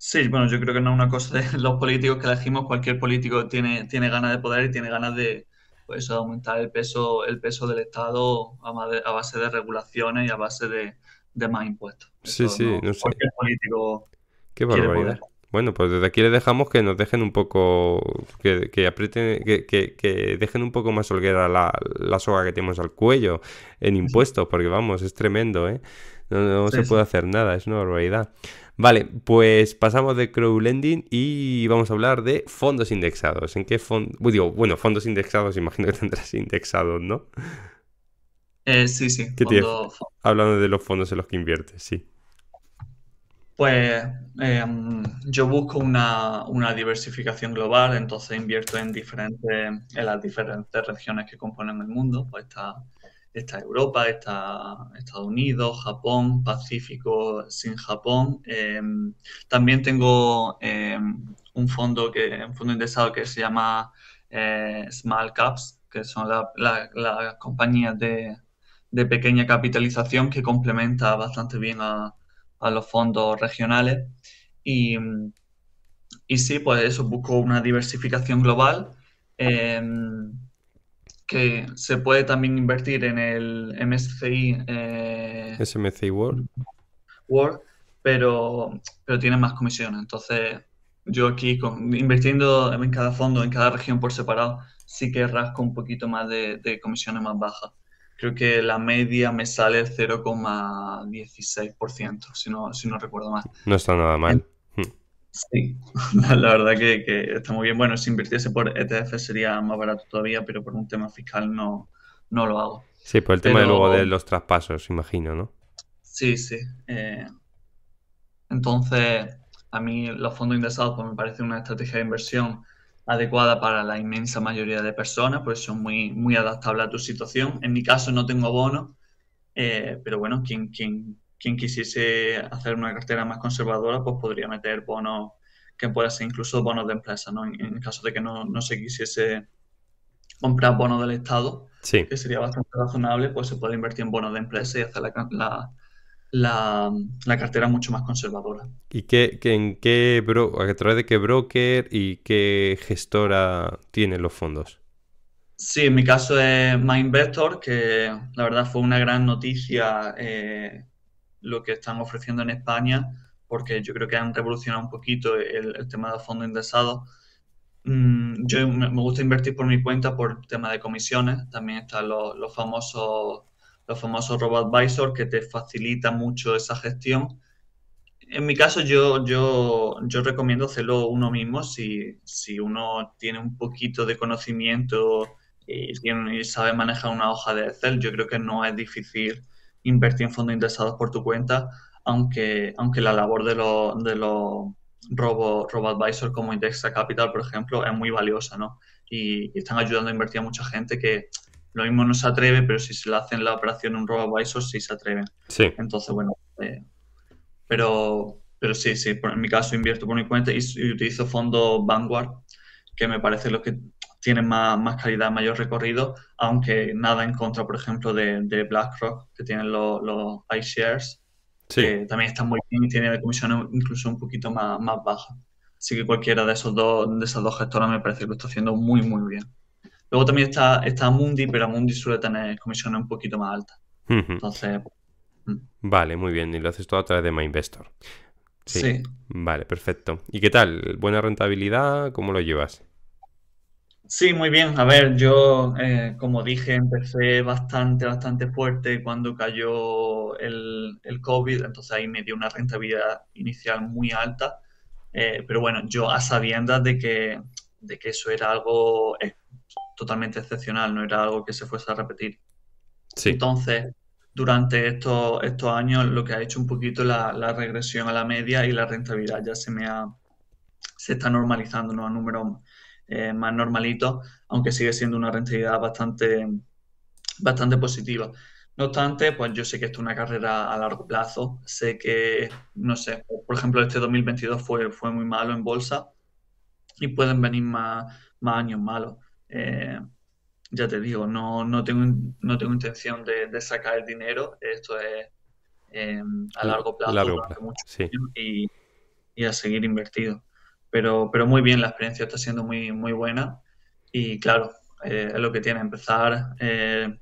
Sí, bueno, yo creo que no es una cosa de los políticos que elegimos, cualquier político tiene, tiene ganas de poder y tiene ganas de, pues aumentar el peso, el peso del Estado a, base de regulaciones y a base de, más impuestos. sí, sí, no, sé. Cualquier político. Qué barbaridad. Bueno, pues desde aquí les dejamos que nos dejen un poco, que, aprieten, que, que, dejen un poco más holguera la, soga que tenemos al cuello en impuestos, porque vamos, es tremendo, ¿eh? No, se puede hacer nada, es una barbaridad. Vale, pues pasamos de crowdlending y vamos a hablar de fondos indexados. ¿En qué fondo? Digo, bueno, fondos indexados, imagino que tendrás indexados, ¿no? Eh, sí, sí. ¿Qué Hablando de los fondos en los que inviertes, sí. Pues em, yo busco una, una, diversificación global, entonces invierto en, diferentes, en las diferentes regiones que componen el mundo. Pues está está Europa, está Estados Unidos, Japón, Pacífico sin Japón. Em, también tengo em, un fondo que un fondo indexado que se llama eh, Small Caps, que son las compañías de, de, pequeña capitalización que complementa bastante bien a, a los fondos regionales. Y, y, sí, pues eso, busco una diversificación global. Em, que se puede también invertir en el MSCI. Eh, SMCI World. World, pero, pero tiene más comisiones. Entonces, yo aquí, con, invirtiendo en cada fondo, en cada región por separado, sí que rasco un poquito más de, comisiones más bajas. Creo que la media me sale el 0,16%, si no, si no recuerdo mal. No está nada mal. Sí, la, verdad que, está muy bien. Bueno, si invirtiese por ETF sería más barato todavía, pero por un tema fiscal no, no lo hago. Sí, por el tema luego de los traspasos, imagino, ¿no? Sí, sí. Eh, entonces, a mí los fondos indexados pues, me parece una estrategia de inversión adecuada para la inmensa mayoría de personas, pues son muy, muy adaptables a tu situación. En mi caso no tengo bono, eh, pero bueno, quien, quien quien quisiese hacer una cartera más conservadora, pues podría meter bonos que puedan ser incluso bonos de empresa, ¿no? En, el caso de que no, se quisiese comprar bonos del Estado, que sería bastante razonable, pues se puede invertir en bonos de empresa y hacer la, cartera mucho más conservadora. ¿Y qué, en qué a través de qué broker y qué gestora tienen los fondos? Sí, en mi caso es MyInvestor, que la verdad fue una gran noticia eh, lo que están ofreciendo en España, porque yo creo que han revolucionado un poquito el, tema de fondos indexados. Mm, yo me, gusta invertir por mi cuenta por tema de comisiones. También están los, los famosos los famosos robo advisor que te facilita mucho esa gestión. En mi caso, yo, yo, yo recomiendo hacerlo uno mismo si, si uno tiene un poquito de conocimiento y, eh, y, sabe manejar una hoja de Excel. Yo creo que no es difícil invertir en fondos indexados por tu cuenta, aunque, aunque la labor de los, de los robo, advisors como Indexa Capital, por ejemplo, es muy valiosa, ¿no? Y, están ayudando a invertir a mucha gente que lo mismo no se atreve, pero si se le hacen la operación un robo advisor, sí se atreven. Sí. Entonces, bueno, eh, pero, pero sí, sí, en mi caso invierto por mi cuenta y, utilizo fondos Vanguard, que me parece lo que tienen más, más, calidad, mayor recorrido, aunque nada en contra, por ejemplo, de, BlackRock, que tienen los, iShares, que también están muy bien y tienen comisiones incluso un poquito más, más bajas. Así que cualquiera de, esos dos, de esas dos gestoras me parece que lo está haciendo muy, muy bien. Luego también está, está Mundi, pero Mundi suele tener comisiones un poquito más altas. Entonces. Mm. Vale, muy bien. Y lo haces todo a través de MyInvestor. sí. Vale, perfecto. ¿Y qué tal? ¿Buena rentabilidad? ¿Cómo lo llevas? Sí, muy bien. A ver, yo, eh, como dije, empecé bastante, bastante fuerte cuando cayó el, el, COVID, entonces ahí me dio una rentabilidad inicial muy alta, eh, pero bueno, yo a sabiendas de que, de que eso era algo eh, totalmente excepcional, no era algo que se fuese a repetir. Sí. Entonces, durante estos, estos años lo que ha hecho un poquito la, la regresión a la media y la rentabilidad ya se me ha, se está normalizando ¿no? a números eh, más normalito, aunque sigue siendo una rentabilidad bastante, bastante positiva. No obstante, pues yo sé que esto es una carrera a largo plazo, sé que, no sé, por ejemplo, este 2022 fue, fue muy malo en bolsa y pueden venir más, más años malos. Eh, ya te digo, no, tengo, no tengo intención de, sacar el dinero, esto es eh, a largo plazo, y a seguir invertido pero, muy bien, la experiencia está siendo muy, muy buena y claro, eh, es lo que tiene, empezar... Eh,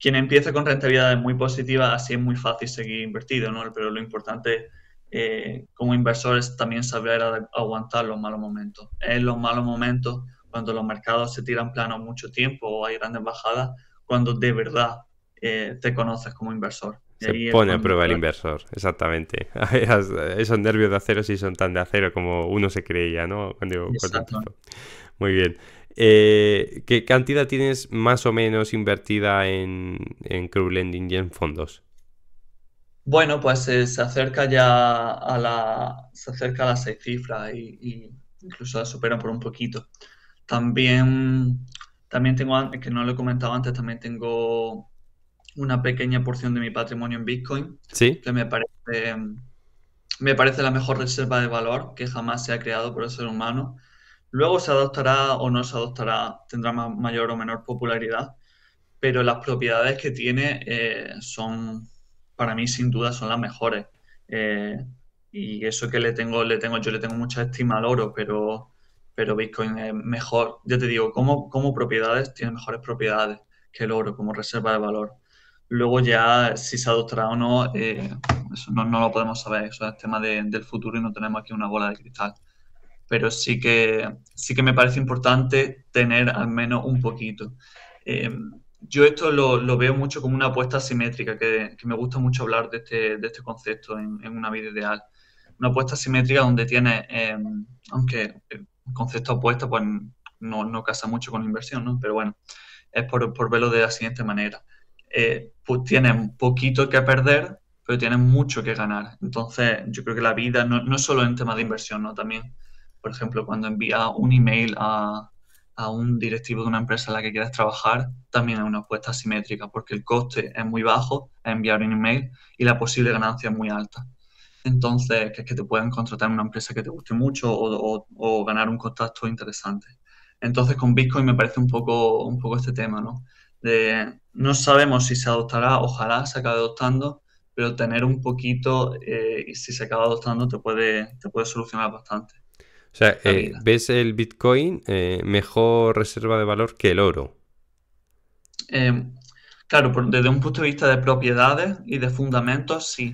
quien empieza con rentabilidades muy positiva, así es muy fácil seguir invertido, ¿no? Pero lo importante eh, como inversor es también saber aguantar los malos momentos. En los malos momentos, cuando los mercados se tiran plano mucho tiempo o hay grandes bajadas, cuando de verdad te conoces como inversor. Se pone a prueba el inversor, exactamente. Eh, esos nervios de acero sí son tan de acero como uno se creía, ¿no? Cuando, Muy bien. Eh, ¿Qué cantidad tienes más o menos invertida en, en lending y en fondos? Bueno, pues eh, se acerca ya a la, se acerca a las seis cifras y, incluso la supera por un poquito. También, también tengo, que no lo he comentado antes, también tengo una pequeña porción de mi patrimonio en Bitcoin, que me parece, mm, me parece la mejor reserva de valor que jamás se ha creado por el ser humano. Luego se adoptará o no se adoptará, tendrá mayor o menor popularidad, pero las propiedades que tiene eh, son, para mí sin duda, son las mejores. Eh, y eso que le tengo, le tengo, yo le tengo mucha estima al oro, pero, pero Bitcoin es mejor. Ya te digo, como, como propiedades, tiene mejores propiedades que el oro como reserva de valor. Luego ya si se adoptará o no, eh, eso no, lo podemos saber, eso es tema de, del futuro y no tenemos aquí una bola de cristal. Pero sí que, sí que me parece importante tener al menos un poquito. Eh, yo esto lo, lo, veo mucho como una apuesta simétrica, que, que me gusta mucho hablar de este, de este concepto en, en, una vida ideal. Una apuesta simétrica donde tiene, eh, aunque el concepto apuesta pues, no, no casa mucho con inversión, ¿no? pero bueno, es por, por verlo de la siguiente manera pues tienen poquito que perder, pero tienen mucho que ganar. Entonces, yo creo que la vida, no, no solo en tema de inversión, ¿no? También, por ejemplo, cuando envías un email a, a un directivo de una empresa en la que quieras trabajar, también es una apuesta asimétrica, porque el coste es muy bajo enviar un email y la posible ganancia es muy alta. Entonces, que es que te pueden contratar en una empresa que te guste mucho o, ganar un contacto interesante. Entonces, con Bitcoin me parece un poco, un poco este tema, ¿no? no sabemos si se adoptará, ojalá se acabe adoptando, pero tener un poquito eh, y si se acaba adoptando te puede, te puede solucionar bastante. O sea, eh, ¿ves el Bitcoin eh, mejor reserva de valor que el oro? Em, claro, desde un punto de vista de propiedades y de fundamentos, sí.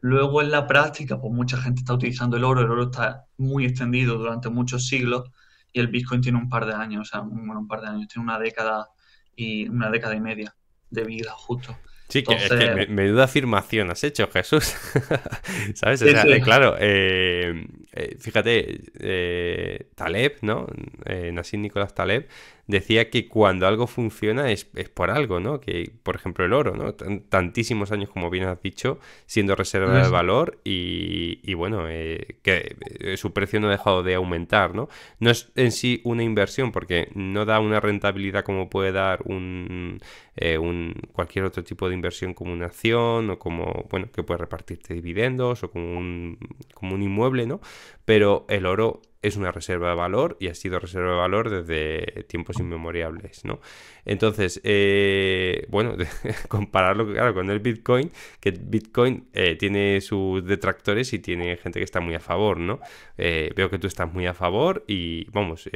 Luego en la práctica, pues mucha gente está utilizando el oro, el oro está muy extendido durante muchos siglos y el Bitcoin tiene un par de años, o sea, un par de años, tiene una década y una década y media de vida justo. Sí, que, es que me, duda afirmación has hecho, Jesús. ¿Sabes? O sea, eh, claro, eh, eh, fíjate, Taleb, ¿no? nací Nicolás Taleb decía que cuando algo funciona es, por algo, ¿no? Que, por ejemplo, el oro, ¿no? tantísimos años, como bien has dicho, siendo reserva de valor y, bueno, eh, que eh, su precio no ha dejado de aumentar, ¿no? No es en sí una inversión porque no da una rentabilidad como puede dar un, eh, un cualquier otro tipo de inversión como una acción o como, bueno, que puede repartirte dividendos o como un, como un inmueble, ¿no? Pero el oro es una reserva de valor y ha sido reserva de valor desde tiempos inmemorables, ¿no? Entonces, eh, bueno, compararlo, claro, con el Bitcoin, que Bitcoin eh, tiene sus detractores y tiene gente que está muy a favor, ¿no? Eh, veo que tú estás muy a favor y, vamos,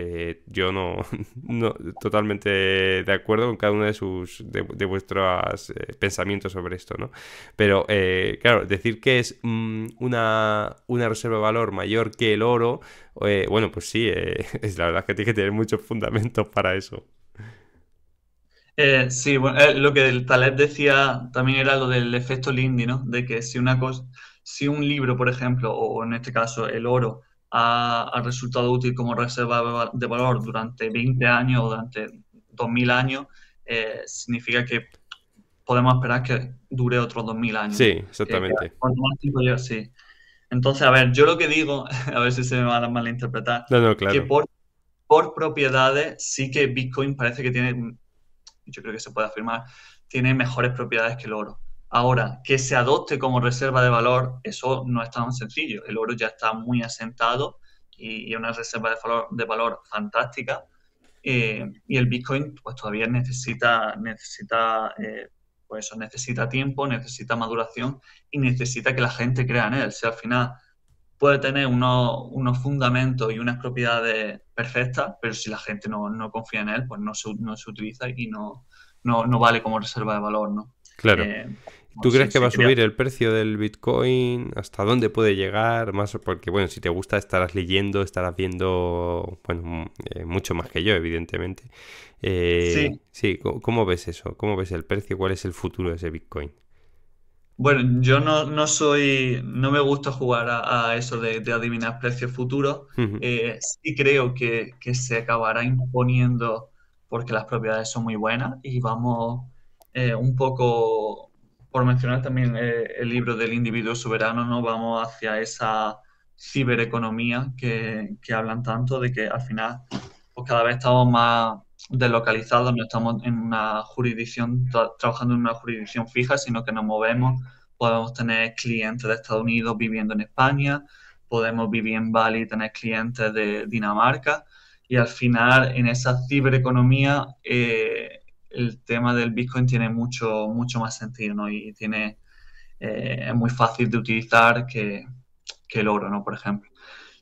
yo no, no, totalmente de acuerdo con cada uno de sus, de, vuestros pensamientos sobre esto, ¿no? Pero, claro, decir que es mm, una, una reserva de valor mayor que el oro, bueno, pues sí, eh, es la verdad que tiene que tener muchos fundamentos para eso. Eh, sí, eh, lo que el Taleb decía también era lo del efecto Lindy, ¿no? De que si una cosa, si un libro, por ejemplo, o en este caso el oro, ha, resultado útil como reserva de valor durante 20 años o durante 2000 años, eh, significa que podemos esperar que dure otros 2000 años. Sí, exactamente. sí. Entonces, a ver, yo lo que digo, a ver si se me va a malinterpretar, no, que por, por propiedades sí que Bitcoin parece que tiene, yo creo que se puede afirmar, tiene mejores propiedades que el oro. Ahora, que se adopte como reserva de valor, eso no es tan sencillo. El oro ya está muy asentado y es una reserva de valor, de valor fantástica. Eh, y el Bitcoin pues todavía necesita, necesita eh, pues eso necesita tiempo, necesita maduración y necesita que la gente crea en él. Si al final puede tener unos, fundamentos y unas propiedades perfectas, pero si la gente no, confía en él, pues no se, utiliza y no, no, vale como reserva de valor, ¿no? Claro. Eh, ¿Tú crees que va a subir el precio del Bitcoin? ¿Hasta dónde puede llegar? Más porque, bueno, si te gusta estarás leyendo, estarás viendo, bueno, mm, eh, mucho más que yo, evidentemente. Eh, sí. ¿cómo ves eso? ¿Cómo ves el precio? ¿Cuál es el futuro de ese Bitcoin? Bueno, yo no, soy, no me gusta jugar a, eso de, adivinar precios futuros. Eh, sí creo que, se acabará imponiendo porque las propiedades son muy buenas y vamos un poco mencionar también eh, el libro del individuo soberano, ¿no? Vamos hacia esa cibereconomía que, que hablan tanto, de que al final pues cada vez estamos más deslocalizados, no estamos en una jurisdicción, trabajando en una jurisdicción fija, sino que nos movemos, podemos tener clientes de Estados Unidos viviendo en España, podemos vivir en Bali tener clientes de Dinamarca, y al final en esa cibereconomía eh, el tema del Bitcoin tiene mucho, mucho más sentido, ¿no? Y tiene, eh, es muy fácil de utilizar que, el oro, ¿no? Por ejemplo.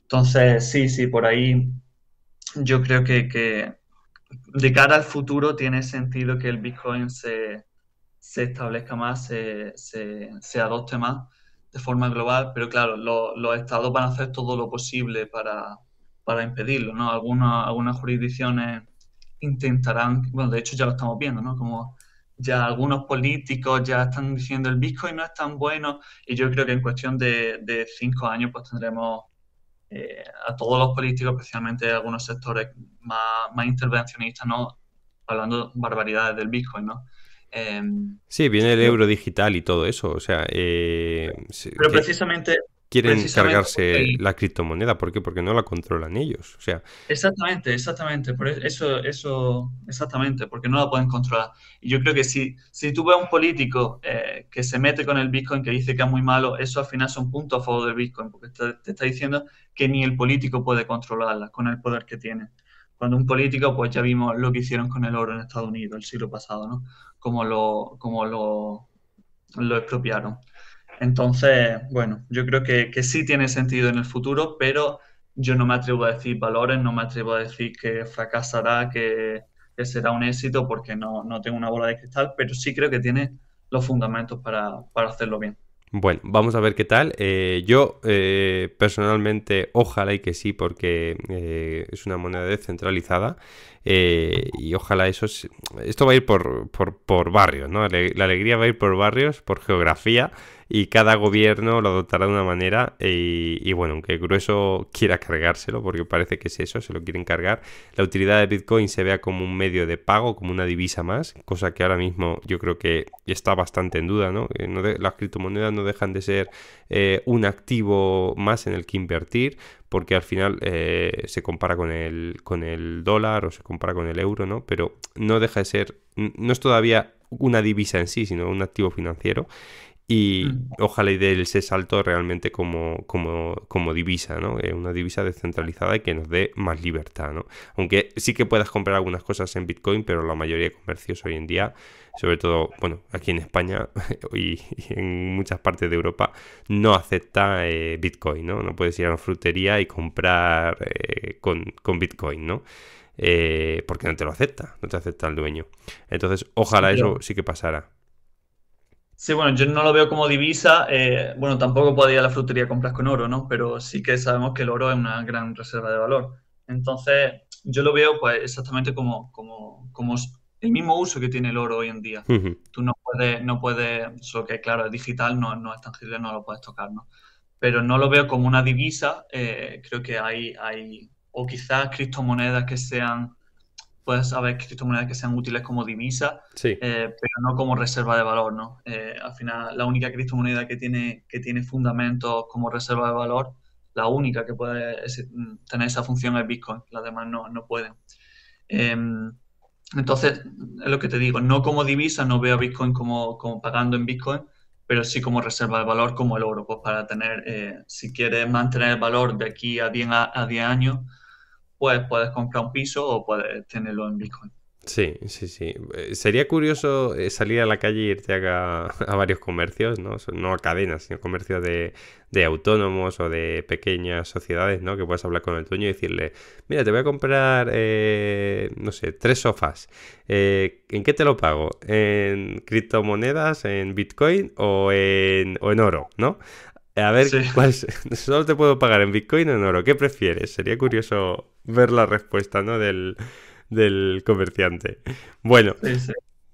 Entonces, sí, sí, por ahí yo creo que, de cara al futuro tiene sentido que el Bitcoin se, establezca más, se, adopte más de forma global, pero claro, los estados van a hacer todo lo posible para, impedirlo, ¿no? algunas jurisdicciones intentarán, bueno, de hecho ya lo estamos viendo, ¿no? Como ya algunos políticos ya están diciendo el Bitcoin no es tan bueno y yo creo que en cuestión de, de cinco años pues tendremos eh, a todos los políticos, especialmente algunos sectores más, intervencionistas, ¿no? Hablando barbaridades del Bitcoin, ¿no? Em, sí, viene el euro digital y todo eso, o sea... Eh, pero precisamente quieren cargarse la criptomoneda. ¿Por qué? Porque no la controlan ellos. O sea... Exactamente, exactamente. Por e-, eso, eso, exactamente, porque no la pueden controlar. Y yo creo que si, si tú ves a un político eh, que se mete con el Bitcoin, que dice que es muy malo, eso al final es un punto a favor del Bitcoin, porque te, está diciendo que ni el político puede controlarla con el poder que tiene. Cuando un político, pues ya vimos lo que hicieron con el oro en Estados Unidos el siglo pasado, ¿no? Como lo, como lo, lo expropiaron. Entonces, bueno, yo creo que, sí tiene sentido en el futuro, pero yo no me atrevo a decir valores, no me atrevo a decir que fracasará, que, que será un éxito, porque no, tengo una bola de cristal, pero sí creo que tiene los fundamentos para, hacerlo bien. Bueno, vamos a ver qué tal. Eh, yo eh, personalmente, ojalá y que sí, porque eh, es una moneda descentralizada. y ojalá eso. Esto va a ir por, por barrios, ¿no? La alegría va a ir por barrios, por geografía y cada gobierno lo adoptará de una manera y, bueno, aunque Grueso quiera cargárselo, porque parece que es eso, se lo quieren cargar, la utilidad de Bitcoin se vea como un medio de pago, como una divisa más, cosa que ahora mismo yo creo que está bastante en duda, ¿no? las criptomonedas no dejan de ser eh, un activo más en el que invertir, porque al final eh, se compara con el, con el dólar o se compara con el euro, ¿no? Pero no deja de ser, no es todavía una divisa en sí, sino un activo financiero y mm. ojalá y dé ese salto realmente como, como, como divisa, ¿no? Eh, una divisa descentralizada y que nos dé más libertad, ¿no? Aunque sí que puedas comprar algunas cosas en Bitcoin, pero la mayoría de comercios hoy en día, sobre todo, bueno, aquí en España y, en muchas partes de Europa, no acepta eh, Bitcoin, ¿no? No puedes ir a una frutería y comprar eh, con, con Bitcoin, ¿no? porque no te lo acepta, no te acepta el dueño. Entonces, ojalá eso sí que pasara. Sí, bueno, yo no lo veo como divisa. Eh, bueno, tampoco podía la frutería comprar con oro, ¿no? Pero sí que sabemos que el oro es una gran reserva de valor. Entonces, yo lo veo pues exactamente como, como, como el mismo uso que tiene el oro hoy en día. Tú no puedes, no puedes, solo que claro, es digital, no, no es tangible, no lo puedes tocar, ¿no? Pero no lo veo como una divisa. Eh, creo que hay, hay, o quizás criptomonedas que sean puedes haber criptomonedas que sean útiles como divisa, eh, pero no como reserva de valor, ¿no? Eh, al final, la única criptomoneda que tiene, que tiene fundamentos como reserva de valor, la única que puede mm, tener esa función es Bitcoin, las demás no, no pueden. Em, entonces, es lo que te digo, no como divisa, no veo Bitcoin como, como pagando en Bitcoin, pero sí como reserva de valor, como el oro, pues para tener, eh, si quieres mantener el valor de aquí a 10, a, a 10 años, pues puedes comprar un piso o puedes tenerlo en Bitcoin. Sí, sí, sí. Eh, sería curioso eh, salir a la calle y e irte a, a varios comercios, ¿no? No a cadenas, sino comercios de, autónomos o de pequeñas sociedades, ¿no? Que puedes hablar con el dueño y decirle, mira, te voy a comprar, eh, no sé, tres sofás. ¿En qué te lo pago? ¿En criptomonedas, en Bitcoin o en, o en oro, ¿no? Eh, a ver, ¿solo te puedo pagar en Bitcoin o en oro? ¿Qué prefieres? Sería curioso ver la respuesta ¿no? del, comerciante. Bueno,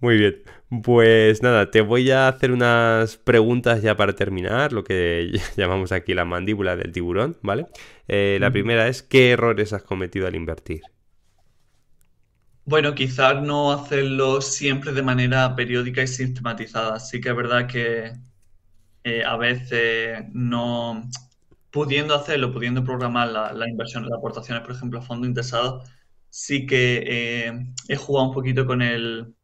muy bien. Pues nada, te voy a hacer unas preguntas ya para terminar, lo que llamamos aquí la mandíbula del tiburón, ¿vale? Eh, la primera es, ¿qué errores has cometido al invertir? Bueno, quizás no hacerlo siempre de manera periódica y sistematizada. Sí que es verdad que eh, a veces no pudiendo hacerlo, pudiendo programar la, la inversión, las aportaciones, por ejemplo, a fondo interesado sí que eh, he jugado un poquito con el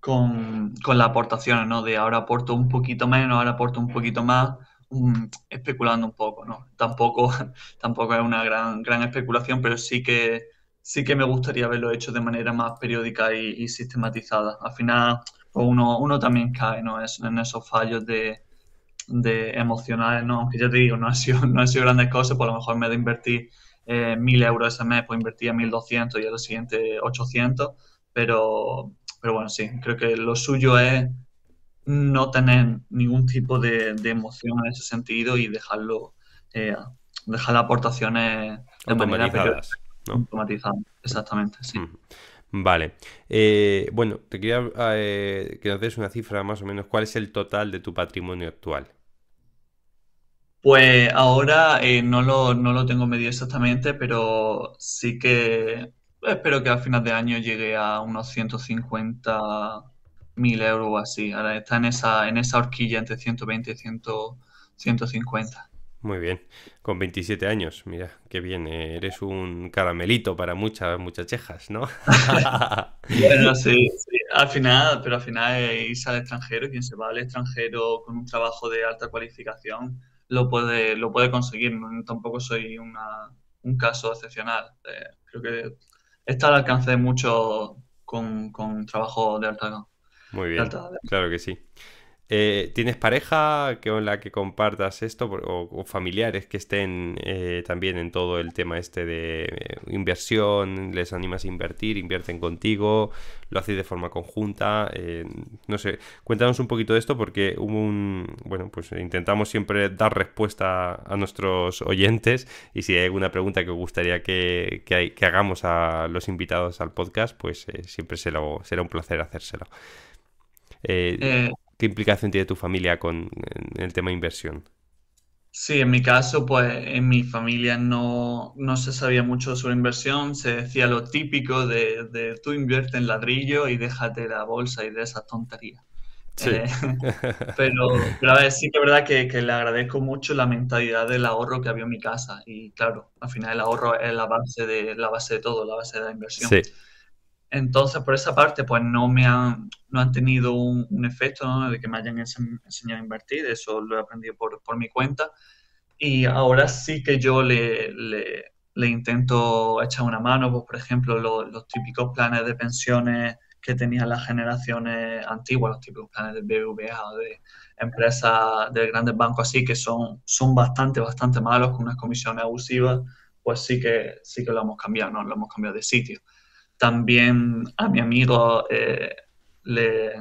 con, con las aportaciones, ¿no? De ahora aporto un poquito menos, ahora aporto un poquito más, mm, especulando un poco, ¿no? Tampoco, tampoco es una gran, gran especulación, pero sí que sí que me gustaría haberlo hecho de manera más periódica y, sistematizada. Al final, pues uno, uno también cae ¿no? es, en esos fallos de, de emocionales, ¿no? Aunque ya te digo, no ha sido, no ha sido grandes cosas, por pues lo mejor me vez de invertir eh, mil euros ese mes, pues mil 1.200 y al siguiente 800, pero, pero bueno, sí, creo que lo suyo es no tener ningún tipo de, emoción en ese sentido y dejarlo, eh, dejar las aportaciones de manera exactamente, sí. Vale. Eh, bueno, te quería que nos des una cifra más o menos. ¿Cuál es el total de tu patrimonio actual? Pues ahora eh, no lo, tengo medido exactamente, pero sí que espero que a final de año llegue a unos 150 mil euros o así. Ahora está en esa, en esa horquilla entre 120 y 150. Muy bien, con 27 años, mira, qué bien, eh, eres un caramelito para muchas muchachejas, ¿no? bueno, sí, al final, pero al final es irse al extranjero, quien se va al extranjero con un trabajo de alta cualificación, lo puede, lo puede conseguir. tampoco soy una, un caso excepcional. Eh, creo que está al alcance de mucho con, trabajo de alta, Muy bien, claro que sí. Eh, ¿Tienes pareja con la que compartas esto o, familiares que estén eh, también en todo el tema este de eh, inversión? ¿Les animas a invertir? ¿Invierten contigo? ¿Lo haces de forma conjunta? no sé, cuéntanos un poquito de esto porque un... Bueno, pues intentamos siempre dar respuesta a nuestros oyentes y si hay alguna pregunta que gustaría que, hagamos a los invitados al podcast, pues siempre será, un placer hacérselo. ¿Qué implicación tiene tu familia con el tema de inversión? Sí, en mi caso, pues en mi familia no, se sabía mucho sobre inversión, se decía lo típico de, tú invierte en ladrillo y déjate la bolsa y de esa tontería. Eh, pero, a ver, sí que es verdad que, le agradezco mucho la mentalidad del ahorro que había en mi casa. Y claro, al final el ahorro es la base de, la base de todo, la base de la inversión. Sí. Entonces, por esa parte, pues no me han, no han tenido un, efecto ¿no? de que me hayan enseñado a invertir, eso lo he aprendido por, por mi cuenta. Y ahora sí que yo le, le, intento echar una mano, pues, por ejemplo, los típicos planes de pensiones que tenían las generaciones antiguas, los típicos planes de BBVA o de empresas de grandes bancos así, que son, son bastante, bastante malos, con unas comisiones abusivas, pues sí que, sí que lo hemos cambiado, ¿no? lo hemos cambiado de sitio. También a mi amigo eh, le,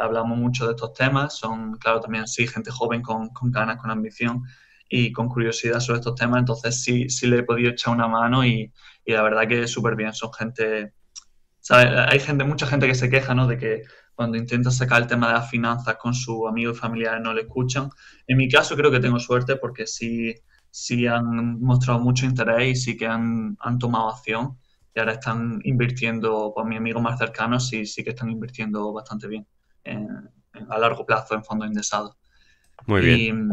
hablamos mucho de estos temas. Son, claro, también sí, gente joven con, ganas, con ambición y con curiosidad sobre estos temas. Entonces sí, le he podido echar una mano y, la verdad que súper bien. Son gente, Hay gente, mucha gente que se queja, ¿no? De que cuando intenta sacar el tema de las finanzas con su amigos y familiares no le escuchan. En mi caso creo que tengo suerte porque sí, sí han mostrado mucho interés y sí que han, han tomado acción y ahora están invirtiendo, pues mi amigo más cercano, sí, sí que están invirtiendo bastante bien a largo plazo en fondos indexados. Muy bien.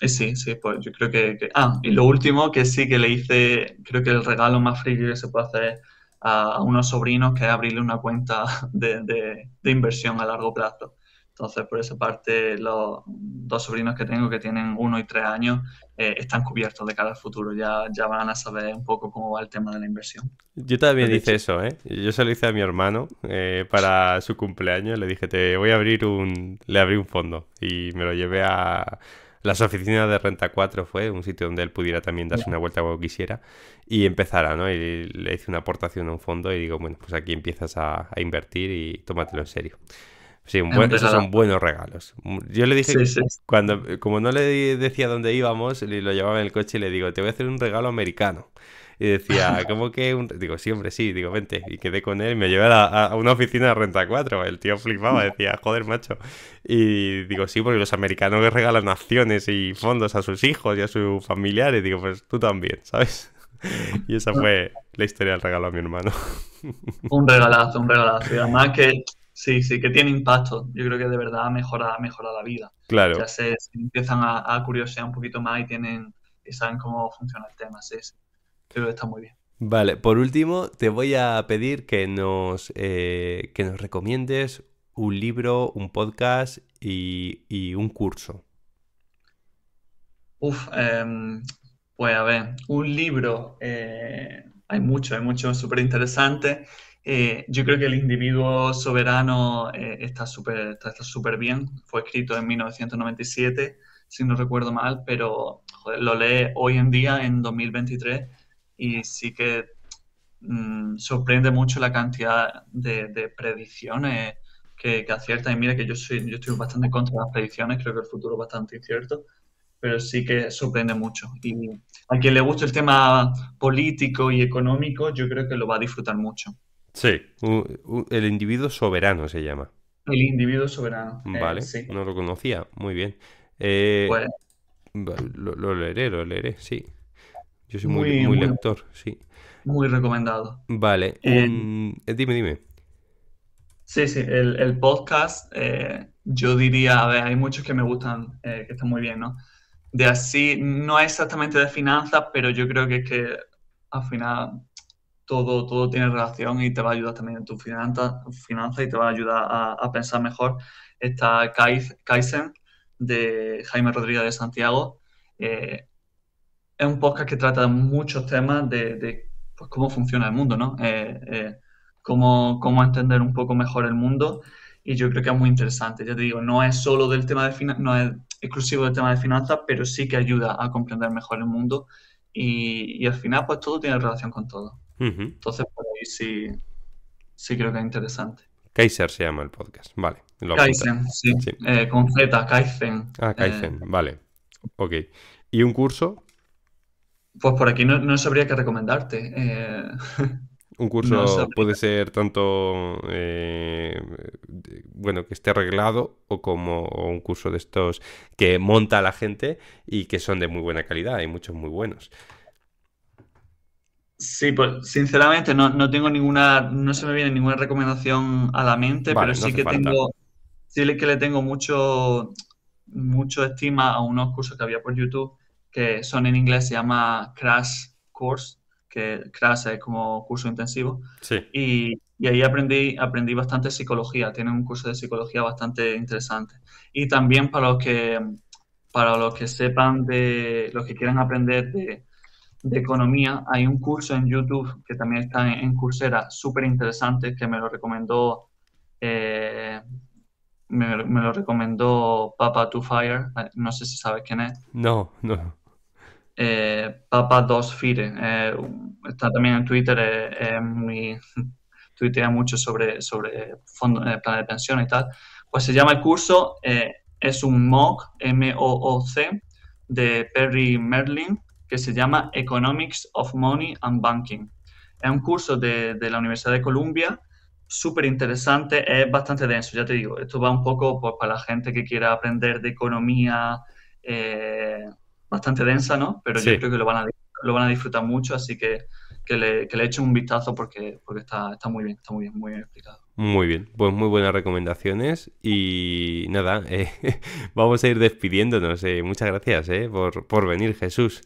Eh, sí, sí, pues yo creo que, Ah, y lo último que sí que le hice, creo que el regalo más frío que se puede hacer a, unos sobrinos que es abrirle una cuenta de inversión a largo plazo. Entonces, por esa parte, los dos sobrinos que tengo, que tienen uno y tres años, eh, están cubiertos de cara al futuro. Ya, ya van a saber un poco cómo va el tema de la inversión. Yo también hice eso, ¿eh? Yo se lo hice a mi hermano eh, para su cumpleaños. Le dije, te voy a abrir un... Le abrí un fondo y me lo llevé a las oficinas de Renta 4 fue un sitio donde él pudiera también darse una vuelta cuando quisiera y empezara, ¿no? Y le hice una aportación a un fondo y digo, bueno, pues aquí empiezas a, a invertir y tómatelo en serio. Sí, esos son buenos regalos. Mm, yo le dije, cuando como no le decía dónde íbamos, lo llevaba en el coche y le digo, te voy a hacer un regalo americano. Y decía, ¿cómo que Digo, sí, sí, digo, vente. Y quedé con él, y me llevé a, una oficina de Renta 4. El tío flipaba, decía, joder, macho. Y digo, sí, porque los americanos regalan acciones y fondos a sus hijos y a sus familiares. Digo, pues tú también, ¿sabes? Y esa fue la historia del regalo a mi hermano. Un regalazo, un regalazo. Y además que Sí, sí, que tiene impacto. Yo creo que de verdad mejora, mejora la vida. Claro. Ya se, empiezan a, curiosear un poquito más y tienen saben cómo funciona el tema. Sí, creo que está muy bien. Vale, por último, te voy a pedir que nos, eh, nos recomiendes un libro, un podcast y, un curso. Uf, em, pues a ver, un libro, eh, hay mucho, hay mucho súper interesante. Eh, yo creo que el individuo soberano eh, está súper está, bien. Fue escrito en 1997, si no recuerdo mal, pero lo lee hoy en día, en 2023, y sí que mm, sorprende mucho la cantidad de, predicciones que, que aciertan. Y mira que yo, soy, yo estoy bastante contra las predicciones, creo que el futuro es bastante incierto pero sí que sorprende mucho. Y a quien le guste el tema político y económico, yo creo que lo va a disfrutar mucho. Sí, el individuo soberano se llama. El individuo soberano. Eh, vale, no lo conocía, muy bien. Eh, lo, leeré, lo leeré, sí. Yo soy muy, lector, sí. Muy recomendado. Vale, eh, eh, dime, dime. Sí, sí, el, podcast, yo diría, a ver, hay muchos que me gustan, que están muy bien, ¿no? De así, no exactamente de finanzas, pero yo creo que que al final todo, tiene relación y te va a ayudar también en tu finanza, y te va a ayudar a, pensar mejor. Está Kaizen de Jaime Rodríguez de Santiago. Eh, es un podcast que trata muchos temas de, pues, cómo funciona el mundo, ¿no? Eh, eh, cómo, entender un poco mejor el mundo y yo creo que es muy interesante. Ya te digo, no es solo del tema de no es exclusivo del tema de finanzas, pero sí que ayuda a comprender mejor el mundo y, y al final pues todo tiene relación con todo. Entonces, por ahí sí, sí creo que es interesante. Kaiser se llama el podcast, vale. Lo sí. Eh, con Z, Kaizen. Ah, eh, Kaizen, vale. Ok. ¿Y un curso? Pues por aquí no, no sabría qué recomendarte. Eh. Un curso puede ser tanto, bueno, que esté arreglado o como un curso de estos que monta la gente y que son de muy buena calidad. Hay muchos muy buenos. Sí, pues sinceramente no, tengo ninguna, no se me viene ninguna recomendación a la mente, pero sí que tengo, sí que le tengo mucho, mucho estima a unos cursos que había por YouTube que son en inglés, se llama Crash Course, que Crash es como curso intensivo. Sí. Y, ahí aprendí, aprendí bastante psicología, Tiene un curso de psicología bastante interesante. Y también para los que, para los que sepan de, los que quieran aprender de de economía, hay un curso en YouTube que también está en, Coursera, súper interesante, que me lo recomendó eh, me, lo recomendó Papa to Fire, eh, no sé si sabes quién es. No, no. Eh, Papa Dos Fire, está también en Twitter, muy, tuitea mucho sobre, sobre fondo, plan de pensión y tal. Pues se llama el curso, es un MOOC, M-O-O-C, de Perry Merlin, que se llama Economics of Money and Banking. Es un curso de, la Universidad de Columbia, súper interesante, es bastante denso, ya te digo, esto va un poco pues, para la gente que quiera aprender de economía eh, bastante densa, ¿no? Pero yo creo que lo van, a, disfrutar mucho, así que que le, echen un vistazo porque, porque está, muy bien, está muy bien, muy bien explicado. Muy bien, pues muy buenas recomendaciones y nada, eh, vamos a ir despidiéndonos. Eh. muchas gracias por, por venir, Jesús.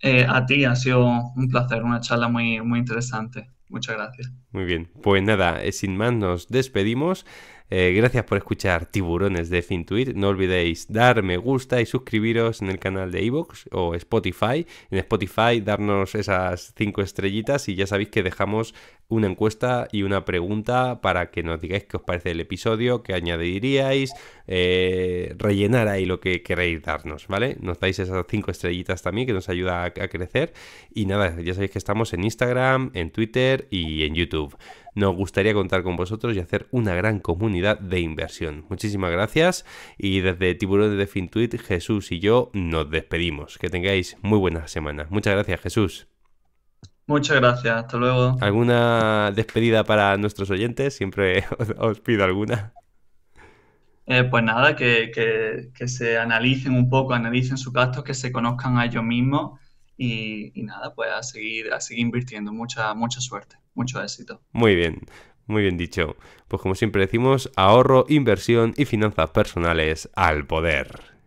Eh, a ti, ha sido un placer, una charla muy, muy interesante. Muchas gracias. Muy bien, pues nada, eh, sin más nos despedimos. Eh, gracias por escuchar Tiburones de Fintuit. No olvidéis dar me gusta y suscribiros en el canal de iVoox o Spotify. En Spotify darnos esas cinco estrellitas y ya sabéis que dejamos una encuesta y una pregunta para que nos digáis qué os parece el episodio, qué añadiríais, eh, rellenar ahí lo que queréis darnos, ¿vale? Nos dais esas cinco estrellitas también que nos ayuda a crecer. Y nada, ya sabéis que estamos en Instagram, en Twitter y en YouTube. Nos gustaría contar con vosotros y hacer una gran comunidad de inversión. Muchísimas gracias y desde Tiburones de Fintuit, Jesús y yo nos despedimos. Que tengáis muy buenas semanas. Muchas gracias, Jesús. Muchas gracias, hasta luego. ¿Alguna despedida para nuestros oyentes? Siempre os, pido alguna. Eh, pues nada, que, se analicen un poco, analicen sus gastos, que se conozcan a ellos mismos y, nada, pues seguir, seguir invirtiendo. Mucha, mucha suerte, mucho éxito. Muy bien, muy bien dicho. Pues como siempre decimos, ahorro, inversión y finanzas personales al poder.